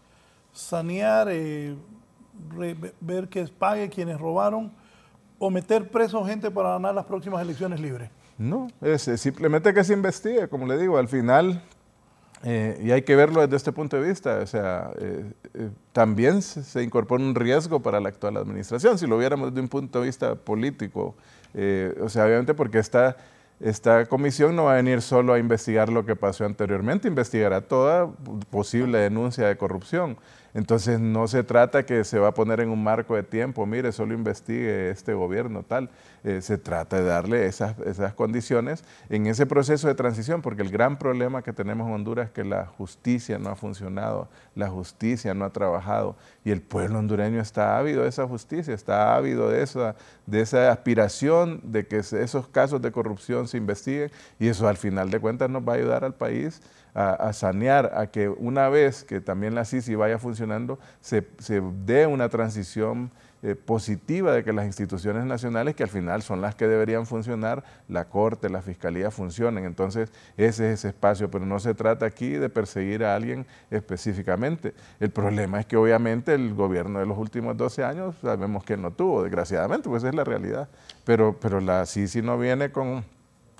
sanear, eh, ver que pague quienes robaron o meter preso gente para ganar las próximas elecciones libres. No, es simplemente que se investigue, como le digo, al final eh, y hay que verlo desde este punto de vista, o sea, eh, eh, también se, incorpora un riesgo para la actual administración, si lo viéramos desde un punto de vista político, o sea, obviamente porque esta, esta comisión no va a venir solo a investigar lo que pasó anteriormente, investigará toda posible denuncia de corrupción. Entonces no se trata que se va a poner en un marco de tiempo, mire, solo investigue este gobierno tal. Eh, se trata de darle esas, condiciones en ese proceso de transición, porque el gran problema que tenemos en Honduras es que la justicia no ha funcionado, la justicia no ha trabajado y el pueblo hondureño está ávido de esa justicia, está ávido de esa, de esa aspiración de que esos casos de corrupción se investiguen y eso al final de cuentas nos va a ayudar al país a, sanear, a que una vez que también la CICI vaya funcionando, se, se dé una transición eh, positiva de que las instituciones nacionales, que al final son las que deberían funcionar, la Corte, la Fiscalía funcionen. Entonces, ese es ese espacio, pero no se trata aquí de perseguir a alguien específicamente. El problema es que obviamente el gobierno de los últimos 12 años sabemos que no tuvo, desgraciadamente, pues esa es la realidad. Pero, pero la CICI no viene con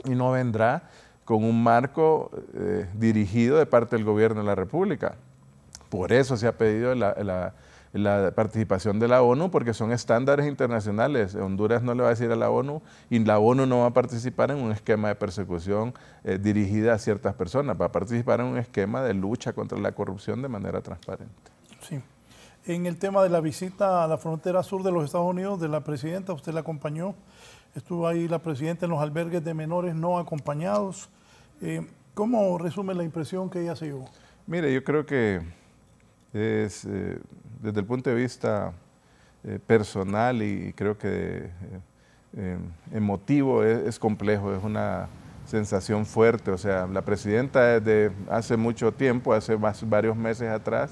y no vendrá con un marco eh, dirigido de parte del gobierno de la República. Por eso se ha pedido la, participación de la ONU, porque son estándares internacionales. Honduras no le va a decir a la ONU y la ONU no va a participar en un esquema de persecución eh, dirigida a ciertas personas, va a participar en un esquema de lucha contra la corrupción de manera transparente. Sí. En el tema de la visita a la frontera sur de los Estados Unidos de la presidenta, usted la acompañó, estuvo ahí la presidenta en los albergues de menores no acompañados eh, ¿Cómo resume la impresión que ella se llevó? Mire, yo creo que eh, desde el punto de vista eh, personal y, creo que emotivo es, complejo, es una sensación fuerte. O sea, la presidenta desde hace mucho tiempo, hace varios meses atrás,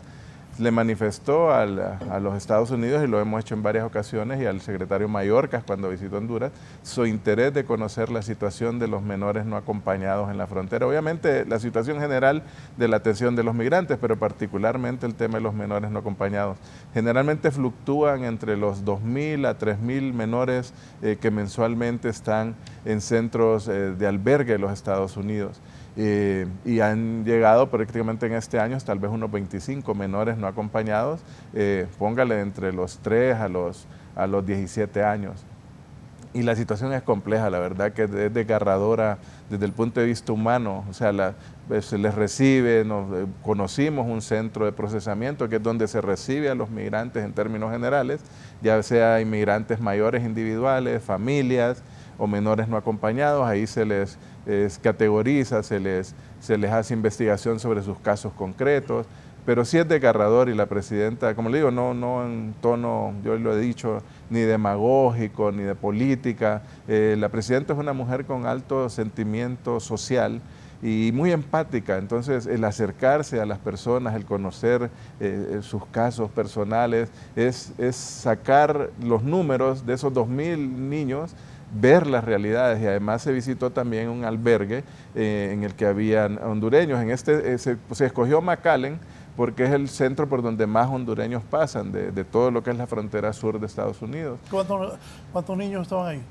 le manifestó a los Estados Unidos, y lo hemos hecho en varias ocasiones, y al secretario Mallorcas cuando visitó Honduras, su interés de conocer la situación de los menores no acompañados en la frontera. Obviamente la situación general de la atención de los migrantes, pero particularmente el tema de los menores no acompañados. Generalmente fluctúan entre los 2.000 a 3.000 menores eh, que mensualmente están en centros eh, de albergue en los Estados Unidos. Eh, y han llegado prácticamente en este año tal vez unos 25 menores no acompañados, eh, póngale entre los 3 a los, a los 17 años. Y la situación es compleja, la verdad que es desgarradora desde el punto de vista humano, o sea, pues, se les recibe, eh, conocimos un centro de procesamiento que es donde se recibe a los migrantes en términos generales, ya sea inmigrantes mayores individuales, familias o menores no acompañados, ahí se les categoriza, se les, se les hace investigación sobre sus casos concretos, pero sí es desgarrador y la presidenta, como le digo, no, no en tono, yo lo he dicho, ni demagógico, ni de política, eh, la presidenta es una mujer con alto sentimiento social y muy empática. Entonces, el acercarse a las personas, el conocer eh, eh, sus casos personales, es, es, sacar los números de esos 2.000 niños ver las realidades y además se visitó también un albergue eh, en el que habían hondureños. En este eh, se, escogió McAllen porque es el centro por donde más hondureños pasan de, todo lo que es la frontera sur de Estados Unidos. ¿Cuántos niños estaban ahí?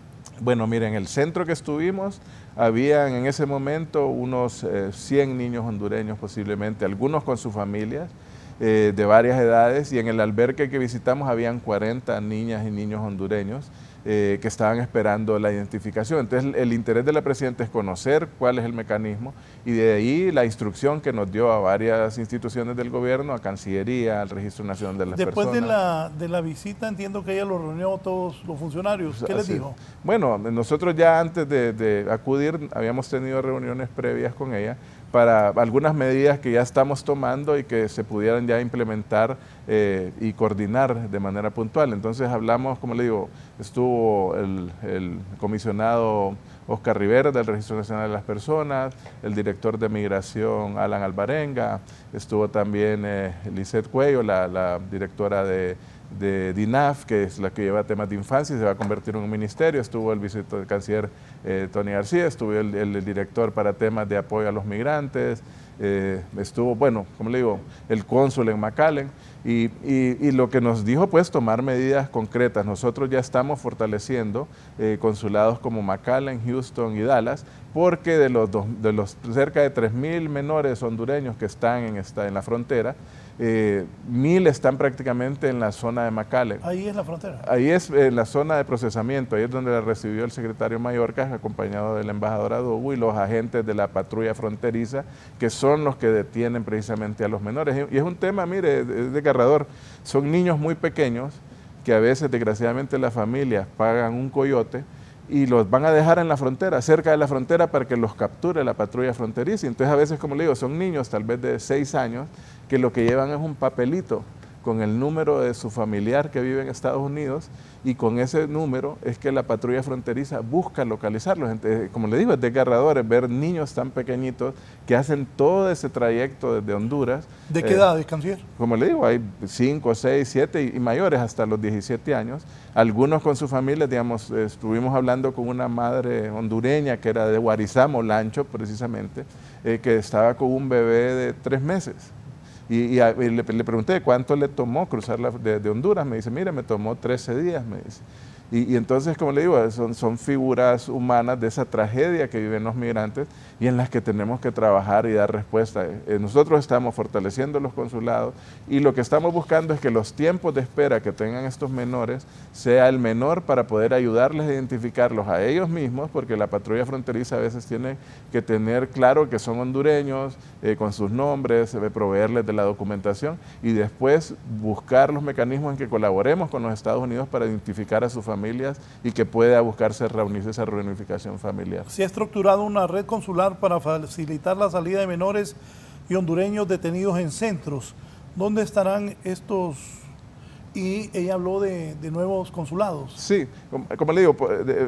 Bueno, miren, en el centro que estuvimos habían en ese momento unos 100 eh, niños hondureños posiblemente, algunos con sus familias. de varias edades y en el albergue que visitamos habían 40 niñas y niños hondureños eh, que estaban esperando la identificación. Entonces, el, interés de la Presidenta es conocer cuál es el mecanismo y de ahí la instrucción que nos dio a varias instituciones del gobierno, a Cancillería, al Registro Nacional de las Después Personas. Después de la, visita, entiendo que ella lo reunió a todos los funcionarios. ¿Qué les dijo? Bueno, nosotros ya antes de acudir habíamos tenido reuniones previas con ella para algunas medidas que ya estamos tomando y que se pudieran ya implementar eh, y coordinar de manera puntual. Entonces hablamos, como le digo, estuvo el, comisionado Oscar Rivera del Registro Nacional de las Personas, el director de Migración Alan Albarenga, estuvo también eh, Cuello, la, la directora de de DINAF, que es la que lleva temas de infancia y se va a convertir en un ministerio. Estuvo el vicecanciller eh, Tony García, estuvo el, director para temas de apoyo a los migrantes, eh, estuvo, bueno, como le digo, el cónsul en McAllen. Y, lo que nos dijo, pues, tomar medidas concretas. Nosotros ya estamos fortaleciendo eh, consulados como McAllen, Houston y Dallas, porque de los, de los cerca de 3.000 menores hondureños que están en, esta, en la frontera, eh, mil están prácticamente en la zona de Macale. Ahí es la frontera. Ahí es eh, la zona de procesamiento, ahí es donde la recibió el secretario Mallorca, acompañado del embajador embajadora y los agentes de la patrulla fronteriza, que son los que detienen precisamente a los menores. Y es un tema, mire, desgarrador. Son niños muy pequeños que a veces, desgraciadamente, las familias pagan un coyote y los van a dejar en la frontera, cerca de la frontera, para que los capture la patrulla fronteriza. Entonces, a veces, como le digo, son niños tal vez de seis años que lo que llevan es un papelito con el número de su familiar que vive en Estados Unidos y con ese número es que la patrulla fronteriza busca localizarlos. Como le digo, es desgarrador ver niños tan pequeñitos que hacen todo ese trayecto desde Honduras. ¿De qué eh, edad, canciller? Como le digo, hay 5, 6, 7 y mayores hasta los 17 años. Algunos con su familia, digamos, estuvimos hablando con una madre hondureña que era de Guarizamo, Lancho, precisamente, eh, que estaba con un bebé de 3 meses y, le, le, pregunté cuánto le tomó cruzar la, de, Honduras. Me dice, mire, me tomó 13 días, me dice. Y, entonces, como le digo, son, son figuras humanas de esa tragedia que viven los migrantes y en las que tenemos que trabajar y dar respuesta. Eh, nosotros estamos fortaleciendo los consulados y lo que estamos buscando es que los tiempos de espera que tengan estos menores sea el menor para poder ayudarles a identificarlos a ellos mismos, porque la patrulla fronteriza a veces tiene que tener claro que son hondureños, eh, con sus nombres, eh, proveerles de la documentación y después buscar los mecanismos en que colaboremos con los Estados Unidos para identificar a sus familia familias y que pueda buscarse reunirse esa reunificación familiar. Se ha estructurado una red consular para facilitar la salida de menores y hondureños detenidos en centros. ¿Dónde estarán estos y ella habló de, nuevos consulados. Sí, como, le digo,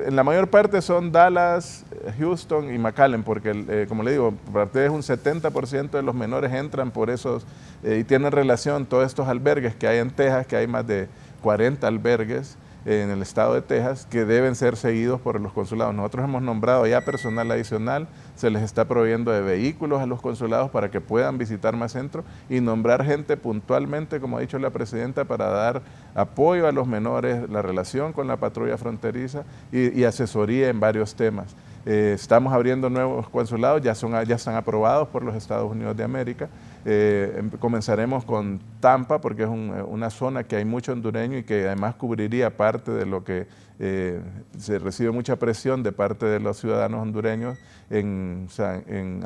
en la mayor parte son Dallas, Houston y McAllen, porque, eh, como le digo, parte es un 70% de los menores entran por esos eh, y tienen relación todos estos albergues que hay en Texas, que hay más de 40 albergues en el estado de Texas que deben ser seguidos por los consulados. Nosotros hemos nombrado ya personal adicional, se les está proveyendo de vehículos a los consulados para que puedan visitar más centros y nombrar gente puntualmente, como ha dicho la presidenta, para dar apoyo a los menores, la relación con la patrulla fronteriza y, asesoría en varios temas. Eh, estamos abriendo nuevos consulados, ya, son, ya están aprobados por los Estados Unidos de América eh, em, comenzaremos con Tampa, porque es eh, una zona que hay mucho hondureño y que además cubriría parte de lo que eh, se recibe mucha presión de parte de los ciudadanos hondureños en,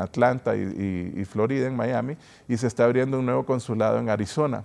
Atlanta y, Florida, en Miami, y se está abriendo un nuevo consulado en Arizona.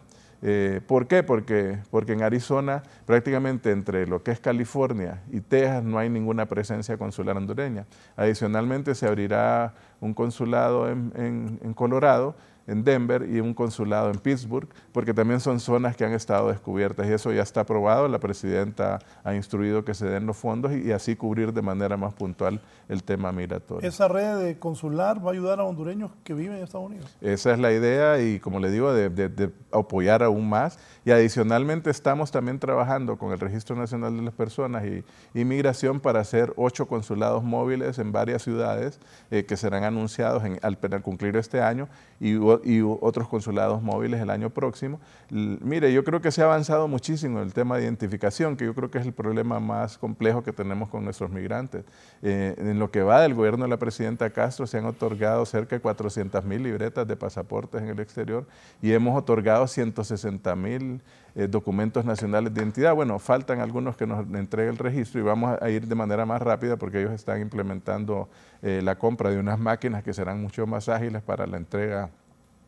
¿Por qué? Porque, porque en Arizona prácticamente entre lo que es California y Texas no hay ninguna presencia consular hondureña. Adicionalmente se abrirá un consulado en, en Colorado en Denver y un consulado en Pittsburgh, porque también son zonas que han estado descubiertas y eso ya está aprobado. La presidenta ha instruido que se den los fondos y, así cubrir de manera más puntual el tema migratorio. ¿Esa red de consular va a ayudar a hondureños que viven en Estados Unidos? Esa es la idea y, como le digo, de, apoyar aún más. Y adicionalmente estamos también trabajando con el Registro Nacional de las Personas y Inmigración para hacer ocho consulados móviles en varias ciudades eh, que serán anunciados al, al cumplir este año y, otros consulados móviles el año próximo. mire, yo creo que se ha avanzado muchísimo en el tema de identificación, que yo creo que es el problema más complejo que tenemos con nuestros migrantes. Eh, en lo que va del gobierno de la presidenta Castro se han otorgado cerca de 400 mil libretas de pasaportes en el exterior y hemos otorgado 160 mil eh, documentos nacionales de identidad. Bueno, faltan algunos que nos entregue el registro y vamos a ir de manera más rápida porque ellos están implementando eh, la compra de unas máquinas que serán mucho más ágiles para la entrega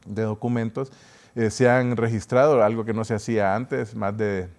de documentos. Eh, se han registrado, algo que no se hacía antes, más de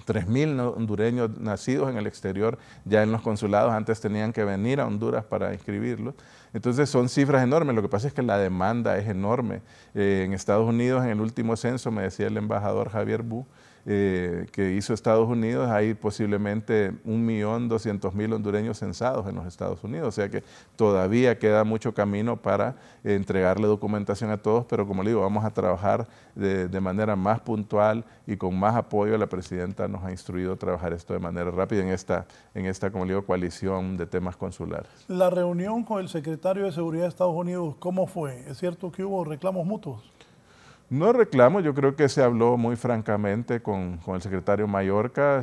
3.000 hondureños nacidos en el exterior ya en los consulados, antes tenían que venir a Honduras para inscribirlos. Entonces son cifras enormes, lo que pasa es que la demanda es enorme. Eh, en Estados Unidos, en el último censo, me decía el embajador Javier Bu, eh, que hizo Estados Unidos, hay posiblemente 1.200.000 hondureños censados en los Estados Unidos. O sea que todavía queda mucho camino para entregarle documentación a todos, pero como le digo, vamos a trabajar de, de, manera más puntual y con más apoyo. La presidenta nos ha instruido a trabajar esto de manera rápida en esta, en esta como le digo, coalición de temas consulares. La reunión con el secretario de Seguridad de Estados Unidos, ¿cómo fue? ¿Es cierto que hubo reclamos mutuos? No reclamo, yo creo que se habló muy francamente con, el secretario Mallorca,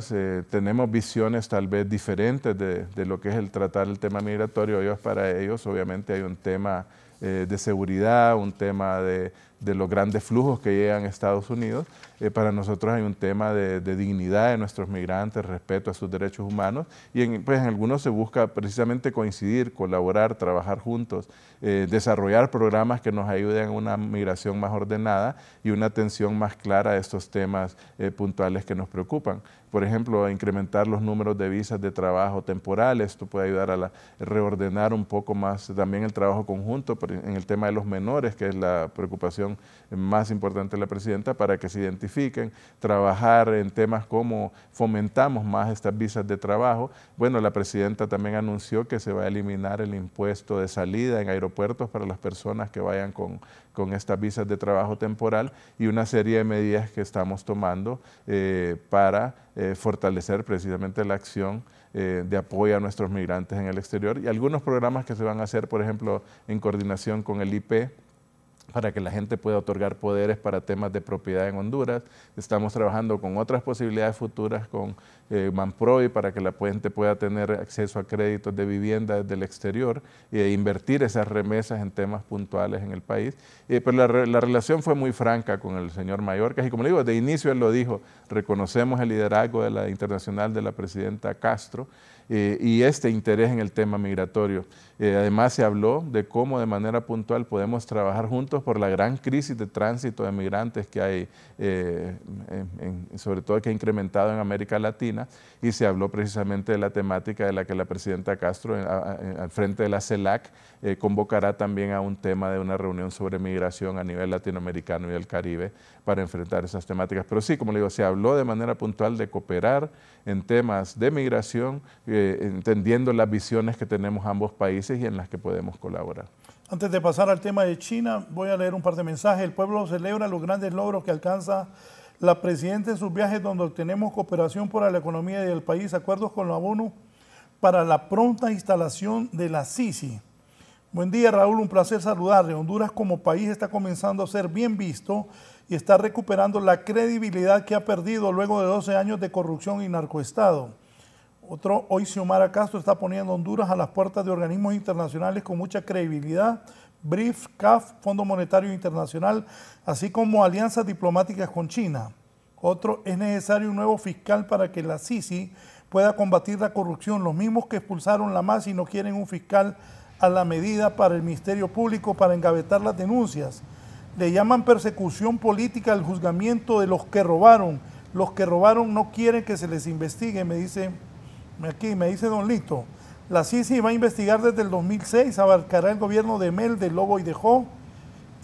tenemos visiones tal vez diferentes de, de, lo que es el tratar el tema migratorio, ellos para ellos obviamente hay un tema eh, de seguridad, un tema de, los grandes flujos que llegan a Estados Unidos. Eh, para nosotros hay un tema de, dignidad de nuestros migrantes, respeto a sus derechos humanos y en, pues, algunos se busca precisamente coincidir, colaborar, trabajar juntos, eh, desarrollar programas que nos ayuden a una migración más ordenada y una atención más clara a estos temas puntuales que nos preocupan por ejemplo, a incrementar los números de visas de trabajo temporales, Esto puede ayudar a la, reordenar un poco más también el trabajo conjunto en el tema de los menores, que es la preocupación más importante de la presidenta, para que se identifiquen, trabajar en temas como fomentamos más estas visas de trabajo. Bueno, la presidenta también anunció que se va a eliminar el impuesto de salida en aeropuertos para las personas que vayan con con estas visas de trabajo temporal y una serie de medidas que estamos tomando eh, para eh, fortalecer precisamente la acción eh, de apoyo a nuestros migrantes en el exterior y algunos programas que se van a hacer, por ejemplo, en coordinación con el IP para que la gente pueda otorgar poderes para temas de propiedad en Honduras. Estamos trabajando con otras posibilidades futuras, con eh, para que la gente pueda tener acceso a créditos de vivienda desde el exterior e invertir esas remesas en temas puntuales en el país. Eh, pero la, relación fue muy franca con el señor Mallorca y como le digo, de inicio él lo dijo, reconocemos el liderazgo de la internacional de la presidenta Castro eh, y este interés en el tema migratorio. Eh, además se habló de cómo de manera puntual podemos trabajar juntos por la gran crisis de tránsito de migrantes que hay, sobre todo que ha incrementado en América Latina y se habló precisamente de la temática de la que la presidenta Castro, al frente de la CELAC, eh, convocará también a un tema de una reunión sobre migración a nivel latinoamericano y del Caribe para enfrentar esas temáticas. Pero sí, como le digo, se habló de manera puntual de cooperar en temas de migración, eh, entendiendo las visiones que tenemos ambos países y en las que podemos colaborar. Antes de pasar al tema de China, voy a leer un par de mensajes. El pueblo celebra los grandes logros que alcanza la presidenta en sus viajes donde obtenemos cooperación para la economía del país, acuerdos con la ONU para la pronta instalación de la SISI. Buen día Raúl, un placer saludarle. Honduras como país está comenzando a ser bien visto y está recuperando la credibilidad que ha perdido luego de 12 años de corrupción y narcoestado. Otro, hoy Xiomara Castro está poniendo Honduras a las puertas de organismos internacionales con mucha credibilidad, Brief, CAF, Fondo Monetario Internacional, así como alianzas diplomáticas con China. Otro, es necesario un nuevo fiscal para que la Sisi pueda combatir la corrupción. Los mismos que expulsaron la MAS y no quieren un fiscal a la medida para el Ministerio Público para engavetar las denuncias. Le llaman persecución política al juzgamiento de los que robaron. Los que robaron no quieren que se les investigue, me dice aquí, me dice Don Lito. La CICI va a investigar desde el 2006, abarcará el gobierno de Mel, de Lobo y de Jo.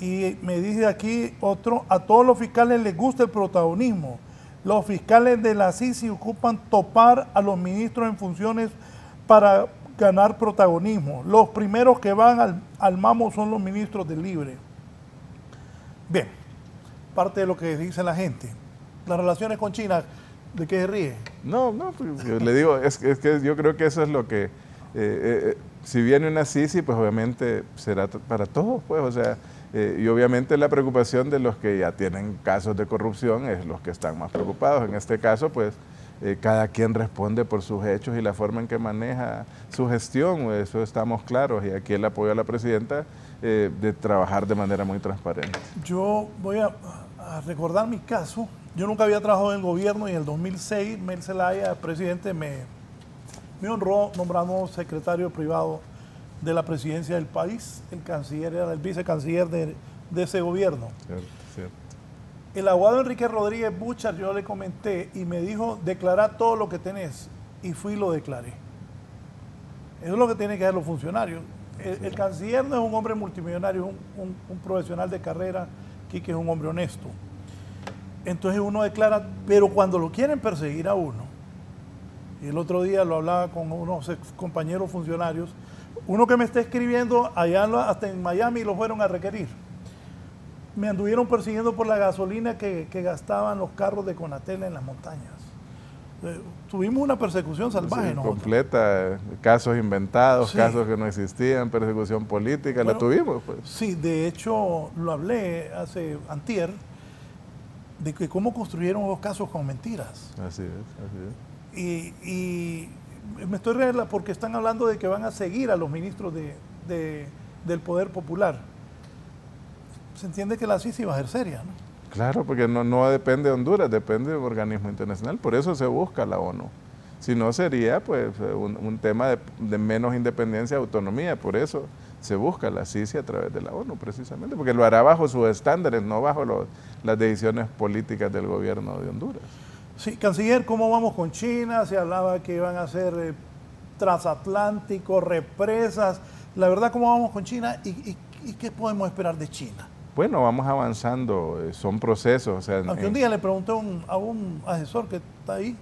Y me dice aquí otro, a todos los fiscales les gusta el protagonismo. Los fiscales de la CICI ocupan topar a los ministros en funciones para ganar protagonismo. Los primeros que van al, al mamo son los ministros del libre. Bien, parte de lo que dice la gente. Las relaciones con China, ¿de qué se ríe? No, no, pues, le digo, es que yo creo que eso es lo que eh, eh, si viene una Sisi, pues obviamente será para todos, pues, o sea, eh, y obviamente la preocupación de los que ya tienen casos de corrupción es los que están más preocupados. En este caso, pues, cada quien responde por sus hechos y la forma en que maneja su gestión, eso estamos claros, y aquí el apoyo a la presidenta de trabajar de manera muy transparente. Yo voy a, recordar mi caso. Yo nunca había trabajado en el gobierno y en el 2006 Mel Zelaya, presidente, me me honró nombrando secretario privado de la presidencia del país. El canciller era el vicecanciller de, ese gobierno. El abogado Enrique Rodríguez Buchar, yo le comenté y me dijo, declara todo lo que tenés. Y fui y lo declaré. Eso es lo que tienen que hacer los funcionarios. El, canciller no es un hombre multimillonario, es un, profesional de carrera, que es un hombre honesto. Entonces uno declara, pero cuando lo quieren perseguir a uno, y el otro día lo hablaba con unos compañeros funcionarios. Uno que me está escribiendo allá hasta en Miami lo fueron a requerir. Me anduvieron persiguiendo por la gasolina que, gastaban los carros de Conatel en las montañas. Eh, tuvimos una persecución salvaje, ¿no? Completa, eh, casos inventados, casos que no existían, persecución política, la tuvimos. Pues. Sí, de hecho lo hablé hace antier de que cómo construyeron los casos con mentiras. Así es, así es y, me estoy riendo porque están hablando de que van a seguir a los ministros de, del Poder Popular. Se entiende que la CICI va a ser seria, ¿no? Claro, porque no, no depende de Honduras, depende del organismo internacional. Por eso se busca la ONU. Si no, sería pues un, tema de, menos independencia y autonomía. Por eso se busca la CICI a través de la ONU, precisamente, porque lo hará bajo sus estándares, no bajo las decisiones políticas del gobierno de Honduras. Sí, canciller, ¿cómo vamos con China? Se hablaba que iban a ser trasatlánticos, eh, transatlánticos, represas. La verdad, ¿cómo vamos con China y, qué podemos esperar de China? Bueno, vamos avanzando, eh, son procesos. Aunque un día le pregunté a un asesor que está ahí,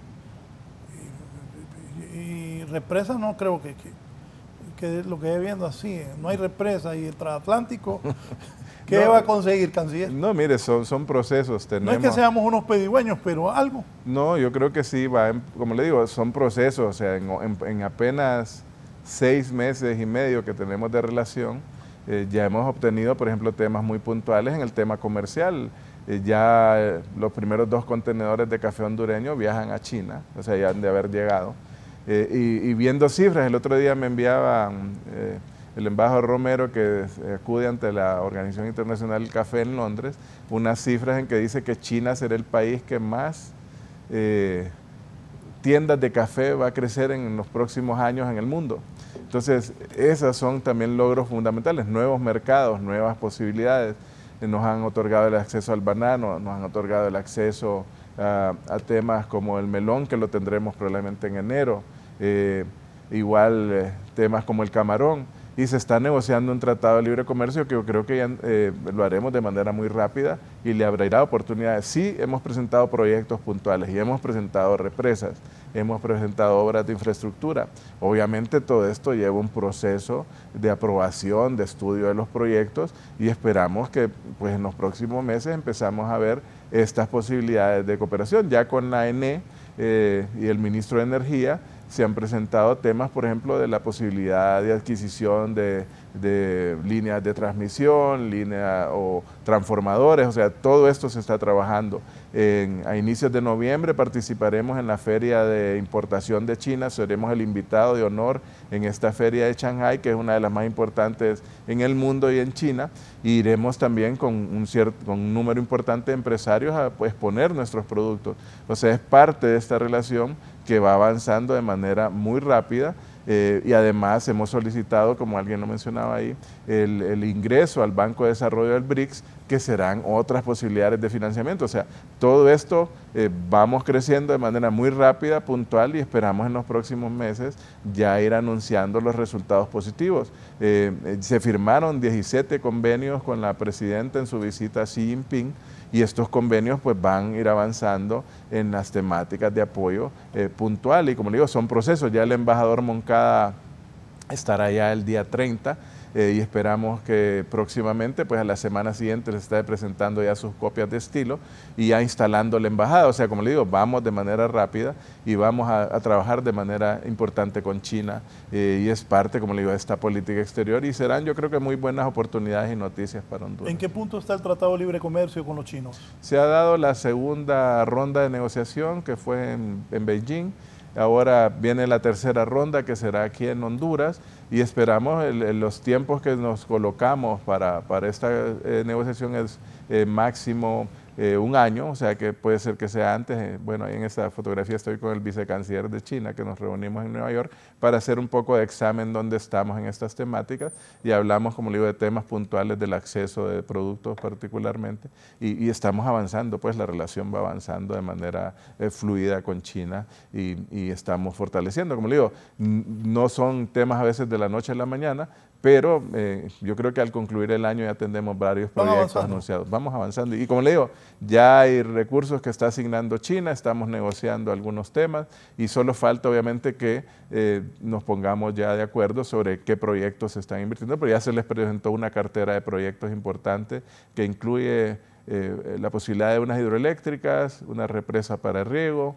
y, represas, no creo que, lo que lo que viendo así, eh, no hay represa y el transatlántico ¿Qué va a conseguir, canciller? No, mire, son, son procesos. no es que seamos unos pedigüeños, pero algo. No, yo creo que sí, va, como le digo, son procesos. O sea, en, apenas seis meses y medio que tenemos de relación, eh, ya hemos obtenido, por ejemplo, temas muy puntuales en el tema comercial. Eh, ya eh, los primeros dos contenedores de café hondureño viajan a China, o sea, ya han de haber llegado. y, y, viendo cifras, el otro día me enviaban el embajador Romero, que eh, acude ante la Organización Internacional del Café en Londres, unas cifras en que dice que China será el país que más eh, tiendas de café va a crecer en los próximos años en el mundo. Entonces, esos son también logros fundamentales, nuevos mercados, nuevas posibilidades. Nos han otorgado el acceso al banano, nos han otorgado el acceso a, temas como el melón, que lo tendremos probablemente en enero, eh, igual temas como el camarón y se está negociando un tratado de libre comercio que creo que ya, eh, lo haremos de manera muy rápida y le abrirá oportunidades. Sí, hemos presentado proyectos puntuales y hemos presentado represas, hemos presentado obras de infraestructura. Obviamente todo esto lleva un proceso de aprobación, de estudio de los proyectos y esperamos que pues, en los próximos meses empezamos a ver estas posibilidades de cooperación, ya con la ENE eh, y el ministro de Energía se han presentado temas, por ejemplo, de la posibilidad de adquisición de, líneas de transmisión, línea o transformadores, o sea, todo esto se está trabajando. a inicios de noviembre participaremos en la feria de importación de China, seremos el invitado de honor en esta feria de Shanghai, que es una de las más importantes en el mundo y en China. iremos también con un, número importante de empresarios a pues, exponer nuestros productos. O sea, es parte de esta relación que va avanzando de manera muy rápida eh, y además hemos solicitado, como alguien lo mencionaba ahí, el, ingreso al Banco de Desarrollo del BRICS, que serán otras posibilidades de financiamiento. O sea, todo esto eh, vamos creciendo de manera muy rápida, puntual y esperamos en los próximos meses ya ir anunciando los resultados positivos. Eh, se firmaron 17 convenios con la presidenta en su visita a Xi Jinping y estos convenios pues van a ir avanzando en las temáticas de apoyo eh, puntual y como le digo, son procesos. Ya el embajador Moncada estará ya el día 30 eh, y esperamos que próximamente, pues a la semana siguiente, les esté presentando ya sus copias de estilo y ya instalando la embajada. O sea, como le digo, vamos de manera rápida y vamos a, trabajar de manera importante con China eh, y es parte, como le digo, de esta política exterior y serán, yo creo que, muy buenas oportunidades y noticias para Honduras. ¿En qué punto está el Tratado de Libre Comercio con los chinos? Se ha dado la segunda ronda de negociación que fue en, en Beijing. Ahora viene la tercera ronda que será aquí en Honduras y esperamos el, los tiempos que nos colocamos para, esta eh, negociación es eh, máximo eh, un año, o sea que puede ser que sea antes. Eh, bueno, ahí en esa fotografía estoy con el vicecanciller de China, que nos reunimos en Nueva York para hacer un poco de examen donde estamos en estas temáticas y hablamos, como le digo, de temas puntuales del acceso de productos particularmente y, estamos avanzando, pues la relación va avanzando de manera eh, fluida con China y, y estamos fortaleciendo. Como le digo, no son temas a veces de la noche a la mañana, pero eh, yo creo que al concluir el año ya tendremos varios proyectos anunciados. Vamos avanzando. Y como le digo, ya hay recursos que está asignando China, estamos negociando algunos temas y solo falta obviamente que eh, nos pongamos ya de acuerdo sobre qué proyectos se están invirtiendo, pero ya se les presentó una cartera de proyectos importantes que incluye eh, la posibilidad de unas hidroeléctricas, una represa para riego,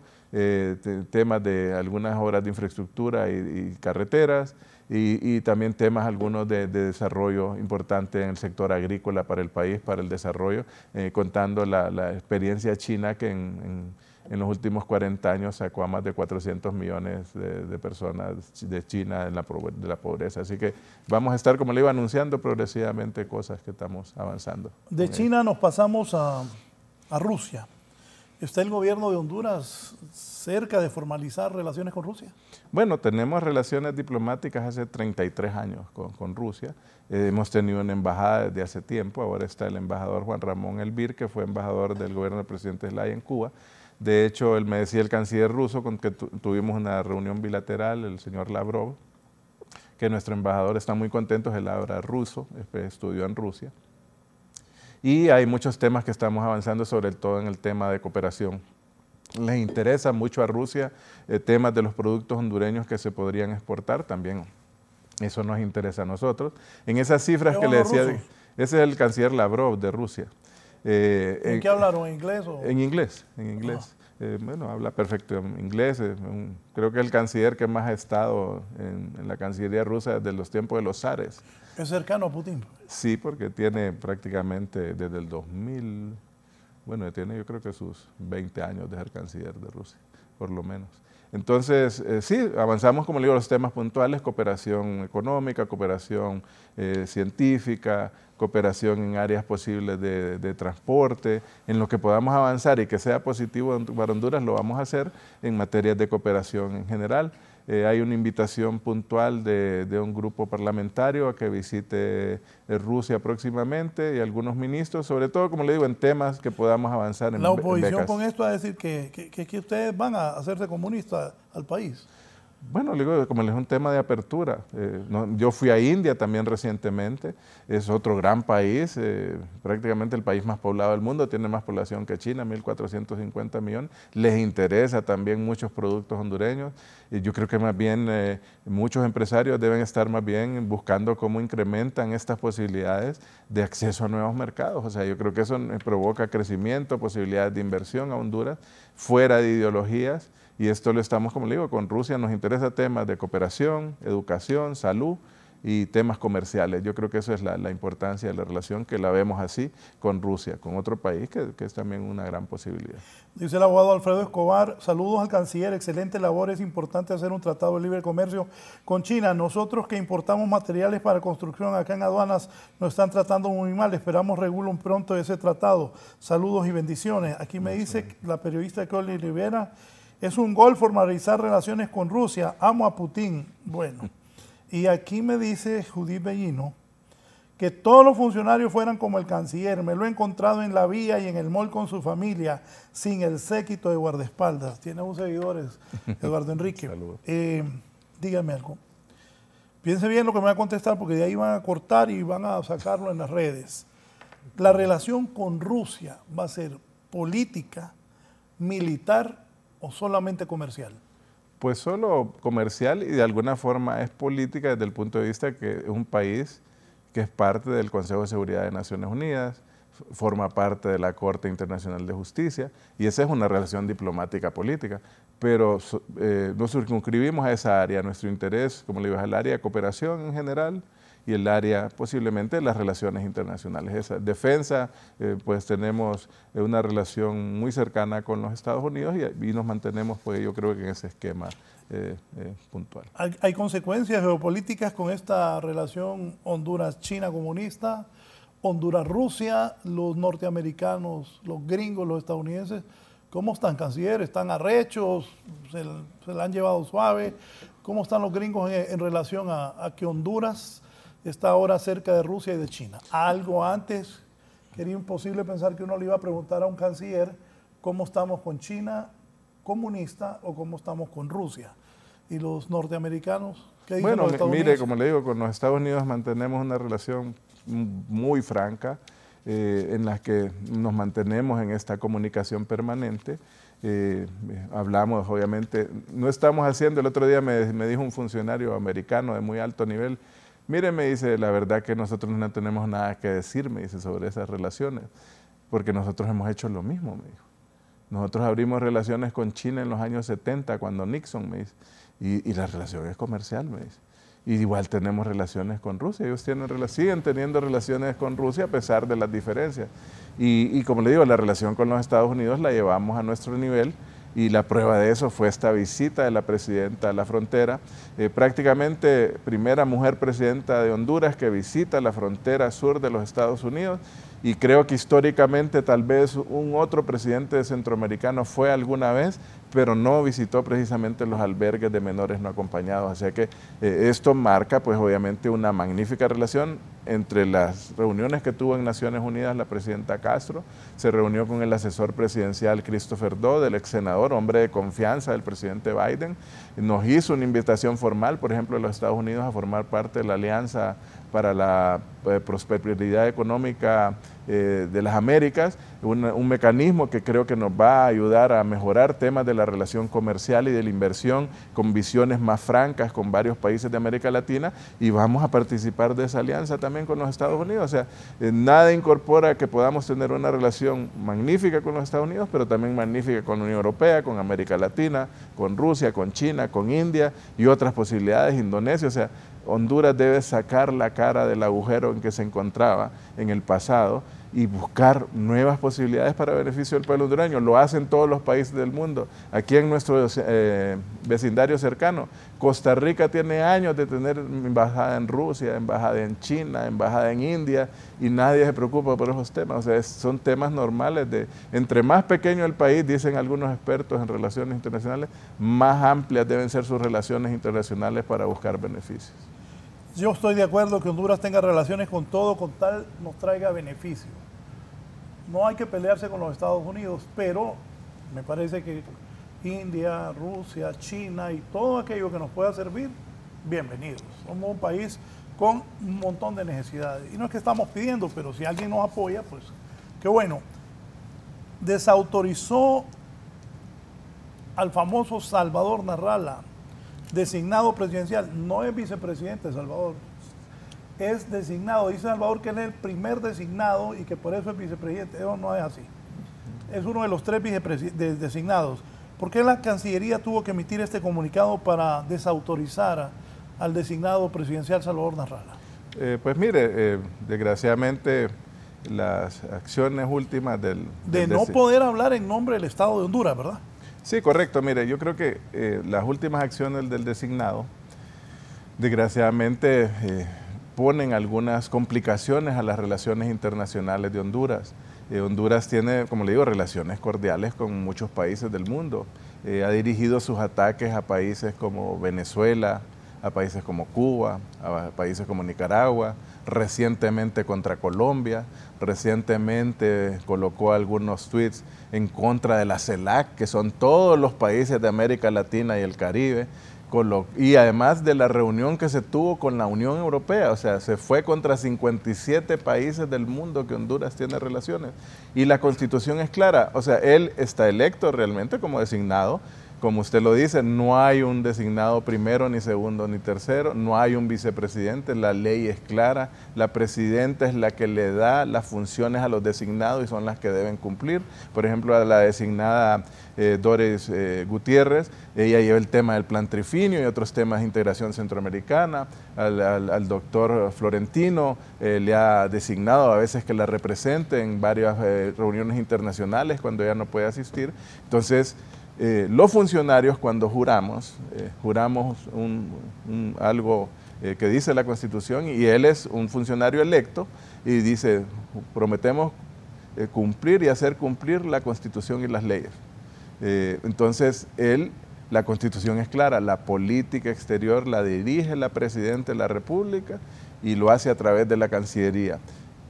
temas de algunas obras de infraestructura y carreteras. Y, también temas algunos de, desarrollo importante en el sector agrícola para el país, para el desarrollo, eh, contando la, experiencia china que en, en, los últimos 40 años sacó a más de 400 millones de, personas de China de la pobreza. Así que vamos a estar, como le iba anunciando, progresivamente cosas que estamos avanzando. De China nos pasamos a, a Rusia. Está el gobierno de Honduras cerca de formalizar relaciones con Rusia? Bueno, tenemos relaciones diplomáticas hace 33 años con, Rusia. Eh, hemos tenido una embajada desde hace tiempo. Ahora está el embajador Juan Ramón Elvir, que fue embajador del gobierno del presidente Zelaya en Cuba. De hecho, él me decía el canciller ruso con que tuvimos una reunión bilateral, el señor Lavrov, que nuestro embajador está muy contento, el ahora ruso, estudió en Rusia. Y hay muchos temas que estamos avanzando, sobre todo en el tema de cooperación les interesa mucho a Rusia eh, temas de los productos hondureños que se podrían exportar también. Eso nos interesa a nosotros. En esas cifras que le decía, ese es el canciller Lavrov de Rusia. Eh, ¿En, qué hablaron? ¿En inglés? O? En inglés, en inglés. Ah. Eh, bueno, habla perfecto inglés. creo que el canciller que más ha estado en, la Cancillería rusa desde los tiempos de los zares. ¿Es cercano a Putin? Sí, porque tiene prácticamente desde el 2000, bueno, tiene yo creo que sus 20 años de ser canciller de Rusia, por lo menos. Entonces, eh, sí, avanzamos, como le digo, los temas puntuales, cooperación económica, cooperación eh, científica, cooperación en áreas posibles de, transporte, en lo que podamos avanzar y que sea positivo para Honduras, lo vamos a hacer en materia de cooperación en general. Eh, hay una invitación puntual de, un grupo parlamentario a que visite eh, Rusia próximamente y algunos ministros, sobre todo, como le digo, en temas que podamos avanzar en La oposición con esto a decir que, que, que ustedes van a hacerse comunistas al país. Bueno, le digo, como es un tema de apertura. Eh, yo fui a India también recientemente, es otro gran país, eh, prácticamente el país más poblado del mundo, tiene más población que China, 1.450 millones. Les interesa también muchos productos hondureños y yo creo que más bien eh, muchos empresarios deben estar más bien buscando cómo incrementan estas posibilidades de acceso a nuevos mercados. O sea, yo creo que eso provoca crecimiento, posibilidades de inversión a Honduras, fuera de ideologías y esto lo estamos, como le digo, con Rusia nos interesa temas de cooperación, educación, salud y temas comerciales. Yo creo que esa es la, importancia de la relación que la vemos así con Rusia, con otro país, que, es también una gran posibilidad. Dice el abogado Alfredo Escobar, saludos al canciller, excelente labor, es importante hacer un tratado de libre comercio con China. Nosotros que importamos materiales para construcción acá en aduanas nos están tratando muy mal, esperamos regular pronto ese tratado. Saludos y bendiciones. Aquí me dice la periodista Coli Rivera. Es un gol formalizar relaciones con Rusia. Amo a Putin. Bueno, y aquí me dice Judith Bellino que todos los funcionarios fueran como el canciller. Me lo he encontrado en la vía y en el mall con su familia, sin el séquito de guardaespaldas. Tiene un seguidores, Eduardo Enrique. Eh, dígame algo. Piense bien lo que me va a contestar, porque de ahí van a cortar y van a sacarlo en las redes. La relación con Rusia va a ser política, militar o solamente comercial? Pues solo comercial y de alguna forma es política desde el punto de vista que es un país que es parte del Consejo de Seguridad de Naciones Unidas, forma parte de la Corte Internacional de Justicia y esa es una relación diplomática política. Pero no eh, nos circunscribimos a esa área, nuestro interés, como le digo, es el área de cooperación en general y el área posiblemente de las relaciones internacionales. Esa defensa, eh, pues tenemos eh, una relación muy cercana con los Estados Unidos y, nos mantenemos, pues yo creo que en ese esquema eh, puntual. ¿Hay, consecuencias geopolíticas con esta relación Honduras-China comunista, Honduras-Rusia, los norteamericanos, los gringos, los estadounidenses? ¿Cómo están, canciller? ¿Están arrechos? ¿Se, la han llevado suave? ¿Cómo están los gringos en, relación a, a que Honduras está ahora cerca de Rusia y de China. Algo antes, que era imposible pensar que uno le iba a preguntar a un canciller cómo estamos con China comunista o cómo estamos con Rusia. Y los norteamericanos, ¿qué dicen bueno, mire, como le digo, con los Estados Unidos mantenemos una relación muy franca. Eh, en las que nos mantenemos en esta comunicación permanente. Eh, eh, hablamos, obviamente, no estamos haciendo, el otro día me, me dijo un funcionario americano de muy alto nivel, Mire, me dice, la verdad que nosotros no tenemos nada que decir, me dice, sobre esas relaciones, porque nosotros hemos hecho lo mismo, me dijo. Nosotros abrimos relaciones con China en los años 70, cuando Nixon, me dice, y, la relación es comercial, me dice. Y igual tenemos relaciones con Rusia, ellos siguen teniendo relaciones con Rusia a pesar de las diferencias. y como le digo, la relación con los Estados Unidos la llevamos a nuestro nivel y la prueba de eso fue esta visita de la presidenta a la frontera, eh, prácticamente primera mujer presidenta de Honduras que visita la frontera sur de los Estados Unidos y creo que históricamente tal vez un otro presidente centroamericano fue alguna vez, pero no visitó precisamente los albergues de menores no acompañados. Así que eh, esto marca, pues obviamente, una magnífica relación entre las reuniones que tuvo en Naciones Unidas la presidenta Castro, se reunió con el asesor presidencial Christopher Dodd, el ex senador, hombre de confianza del presidente Biden, nos hizo una invitación formal, por ejemplo, de los Estados Unidos a formar parte de la Alianza para la eh, Prosperidad Económica eh, de las Américas, un, mecanismo que creo que nos va a ayudar a mejorar temas de la relación comercial y de la inversión con visiones más francas con varios países de América Latina y vamos a participar de esa alianza también con los Estados Unidos. O sea, eh, nada incorpora que podamos tener una relación magnífica con los Estados Unidos, pero también magnífica con la Unión Europea, con América Latina, con Rusia, con China, con India y otras posibilidades, Indonesia, o sea, Honduras debe sacar la cara del agujero en que se encontraba en el pasado y buscar nuevas posibilidades para beneficio del pueblo hondureño. Lo hacen todos los países del mundo. Aquí en nuestro eh, vecindario cercano, Costa Rica tiene años de tener embajada en Rusia, embajada en China, embajada en India, y nadie se preocupa por esos temas. O sea, son temas normales. De, entre más pequeño el país, dicen algunos expertos en relaciones internacionales, más amplias deben ser sus relaciones internacionales para buscar beneficios. Yo estoy de acuerdo que Honduras tenga relaciones con todo, con tal nos traiga beneficio. No hay que pelearse con los Estados Unidos, pero me parece que India, Rusia, China y todo aquello que nos pueda servir, bienvenidos. Somos un país con un montón de necesidades. Y no es que estamos pidiendo, pero si alguien nos apoya, pues qué bueno. Desautorizó al famoso Salvador Narrala designado presidencial, no es vicepresidente Salvador. Es designado, dice Salvador que él es el primer designado y que por eso es vicepresidente. Eso no es así. Es uno de los tres designados. ¿Por qué la Cancillería tuvo que emitir este comunicado para desautorizar al designado presidencial Salvador Narrala? Eh, pues mire, eh, desgraciadamente las acciones últimas del... De no poder hablar en nombre del Estado de Honduras, ¿verdad? Sí, correcto. Mire, yo creo que eh, las últimas acciones del designado, desgraciadamente, eh, ponen algunas complicaciones a las relaciones internacionales de Honduras. Eh, Honduras tiene, como le digo, relaciones cordiales con muchos países del mundo. ha dirigido sus ataques a países como Venezuela, a países como Cuba, a países como Nicaragua, recientemente contra Colombia, recientemente colocó algunos tweets en contra de la CELAC, que son todos los países de América Latina y el Caribe, y además de la reunión que se tuvo con la Unión Europea, o sea, se fue contra 57 países del mundo que Honduras tiene relaciones. Y la constitución es clara, o sea, él está electo realmente como designado, como usted lo dice, no hay un designado primero, ni segundo, ni tercero, no hay un vicepresidente, la ley es clara, la presidenta es la que le da las funciones a los designados y son las que deben cumplir. Por ejemplo, a la designada eh, Doris eh, Gutiérrez, ella lleva el tema del plan trifinio y otros temas de integración centroamericana, al, doctor Florentino eh, le ha designado a veces que la represente en varias reuniones internacionales cuando ella no puede asistir. Entonces, eh, los funcionarios cuando juramos, eh, juramos algo eh, que dice la Constitución y él es un funcionario electo y dice, prometemos cumplir y hacer cumplir la Constitución y las leyes. entonces, él, la Constitución es clara, la política exterior la dirige la Presidenta de la República y lo hace a través de la Cancillería.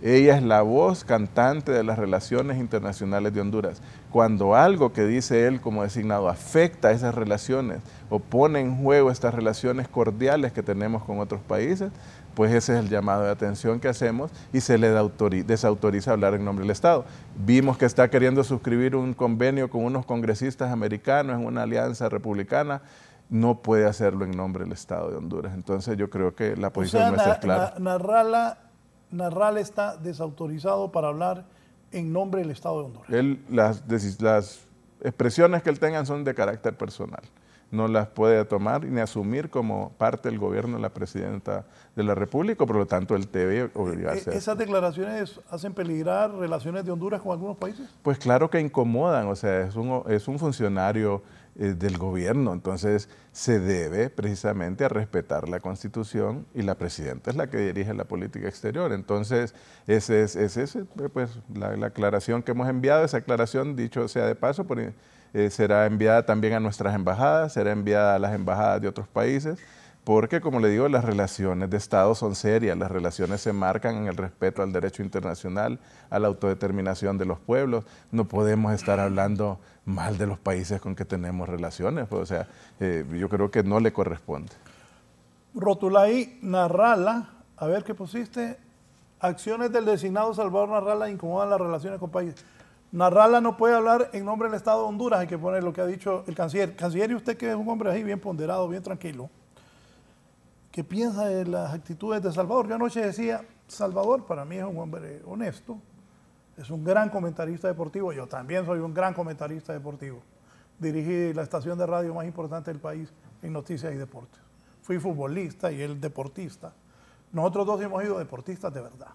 Ella es la voz cantante de las relaciones internacionales de Honduras. Cuando algo que dice él como designado afecta esas relaciones o pone en juego estas relaciones cordiales que tenemos con otros países, pues ese es el llamado de atención que hacemos y se le desautoriza hablar en nombre del Estado. Vimos que está queriendo suscribir un convenio con unos congresistas americanos en una alianza republicana no puede hacerlo en nombre del Estado de Honduras. Entonces yo creo que la posición no es clara. Narral está desautorizado para hablar en nombre del Estado de Honduras. las, las expresiones que él tenga son de carácter personal. No las puede tomar ni asumir como parte del gobierno de la presidenta de la República, por lo tanto él debe obligarse. Eh, eh, ¿Esas declaraciones hacen peligrar relaciones de Honduras con algunos países? Pues claro que incomodan, o sea, es es un funcionario eh, del gobierno. Entonces se debe precisamente a respetar la constitución y la presidenta es la que dirige la política exterior. Entonces esa es, ese eh, pues, la, aclaración que hemos enviado. Esa aclaración, dicho sea de paso, eh, será enviada también a nuestras embajadas, será enviada a las embajadas de otros países porque como le digo, las relaciones de Estado son serias, las relaciones se marcan en el respeto al derecho internacional, a la autodeterminación de los pueblos, no podemos estar hablando mal de los países con que tenemos relaciones, pues, o sea, eh, yo creo que no le corresponde. Rotulay Narrala, a ver qué pusiste, acciones del designado Salvador Narrala incomodan las relaciones con países. Narrala no puede hablar en nombre del Estado de Honduras, hay que poner lo que ha dicho el canciller. Canciller, y usted que es un hombre ahí bien ponderado, bien tranquilo ¿Qué piensa de las actitudes de Salvador. Yo anoche decía, Salvador para mí es un hombre honesto, es un gran comentarista deportivo, yo también soy un gran comentarista deportivo. Dirigí la estación de radio más importante del país en noticias y deportes. Fui futbolista y él deportista. Nosotros dos hemos sido deportistas de verdad.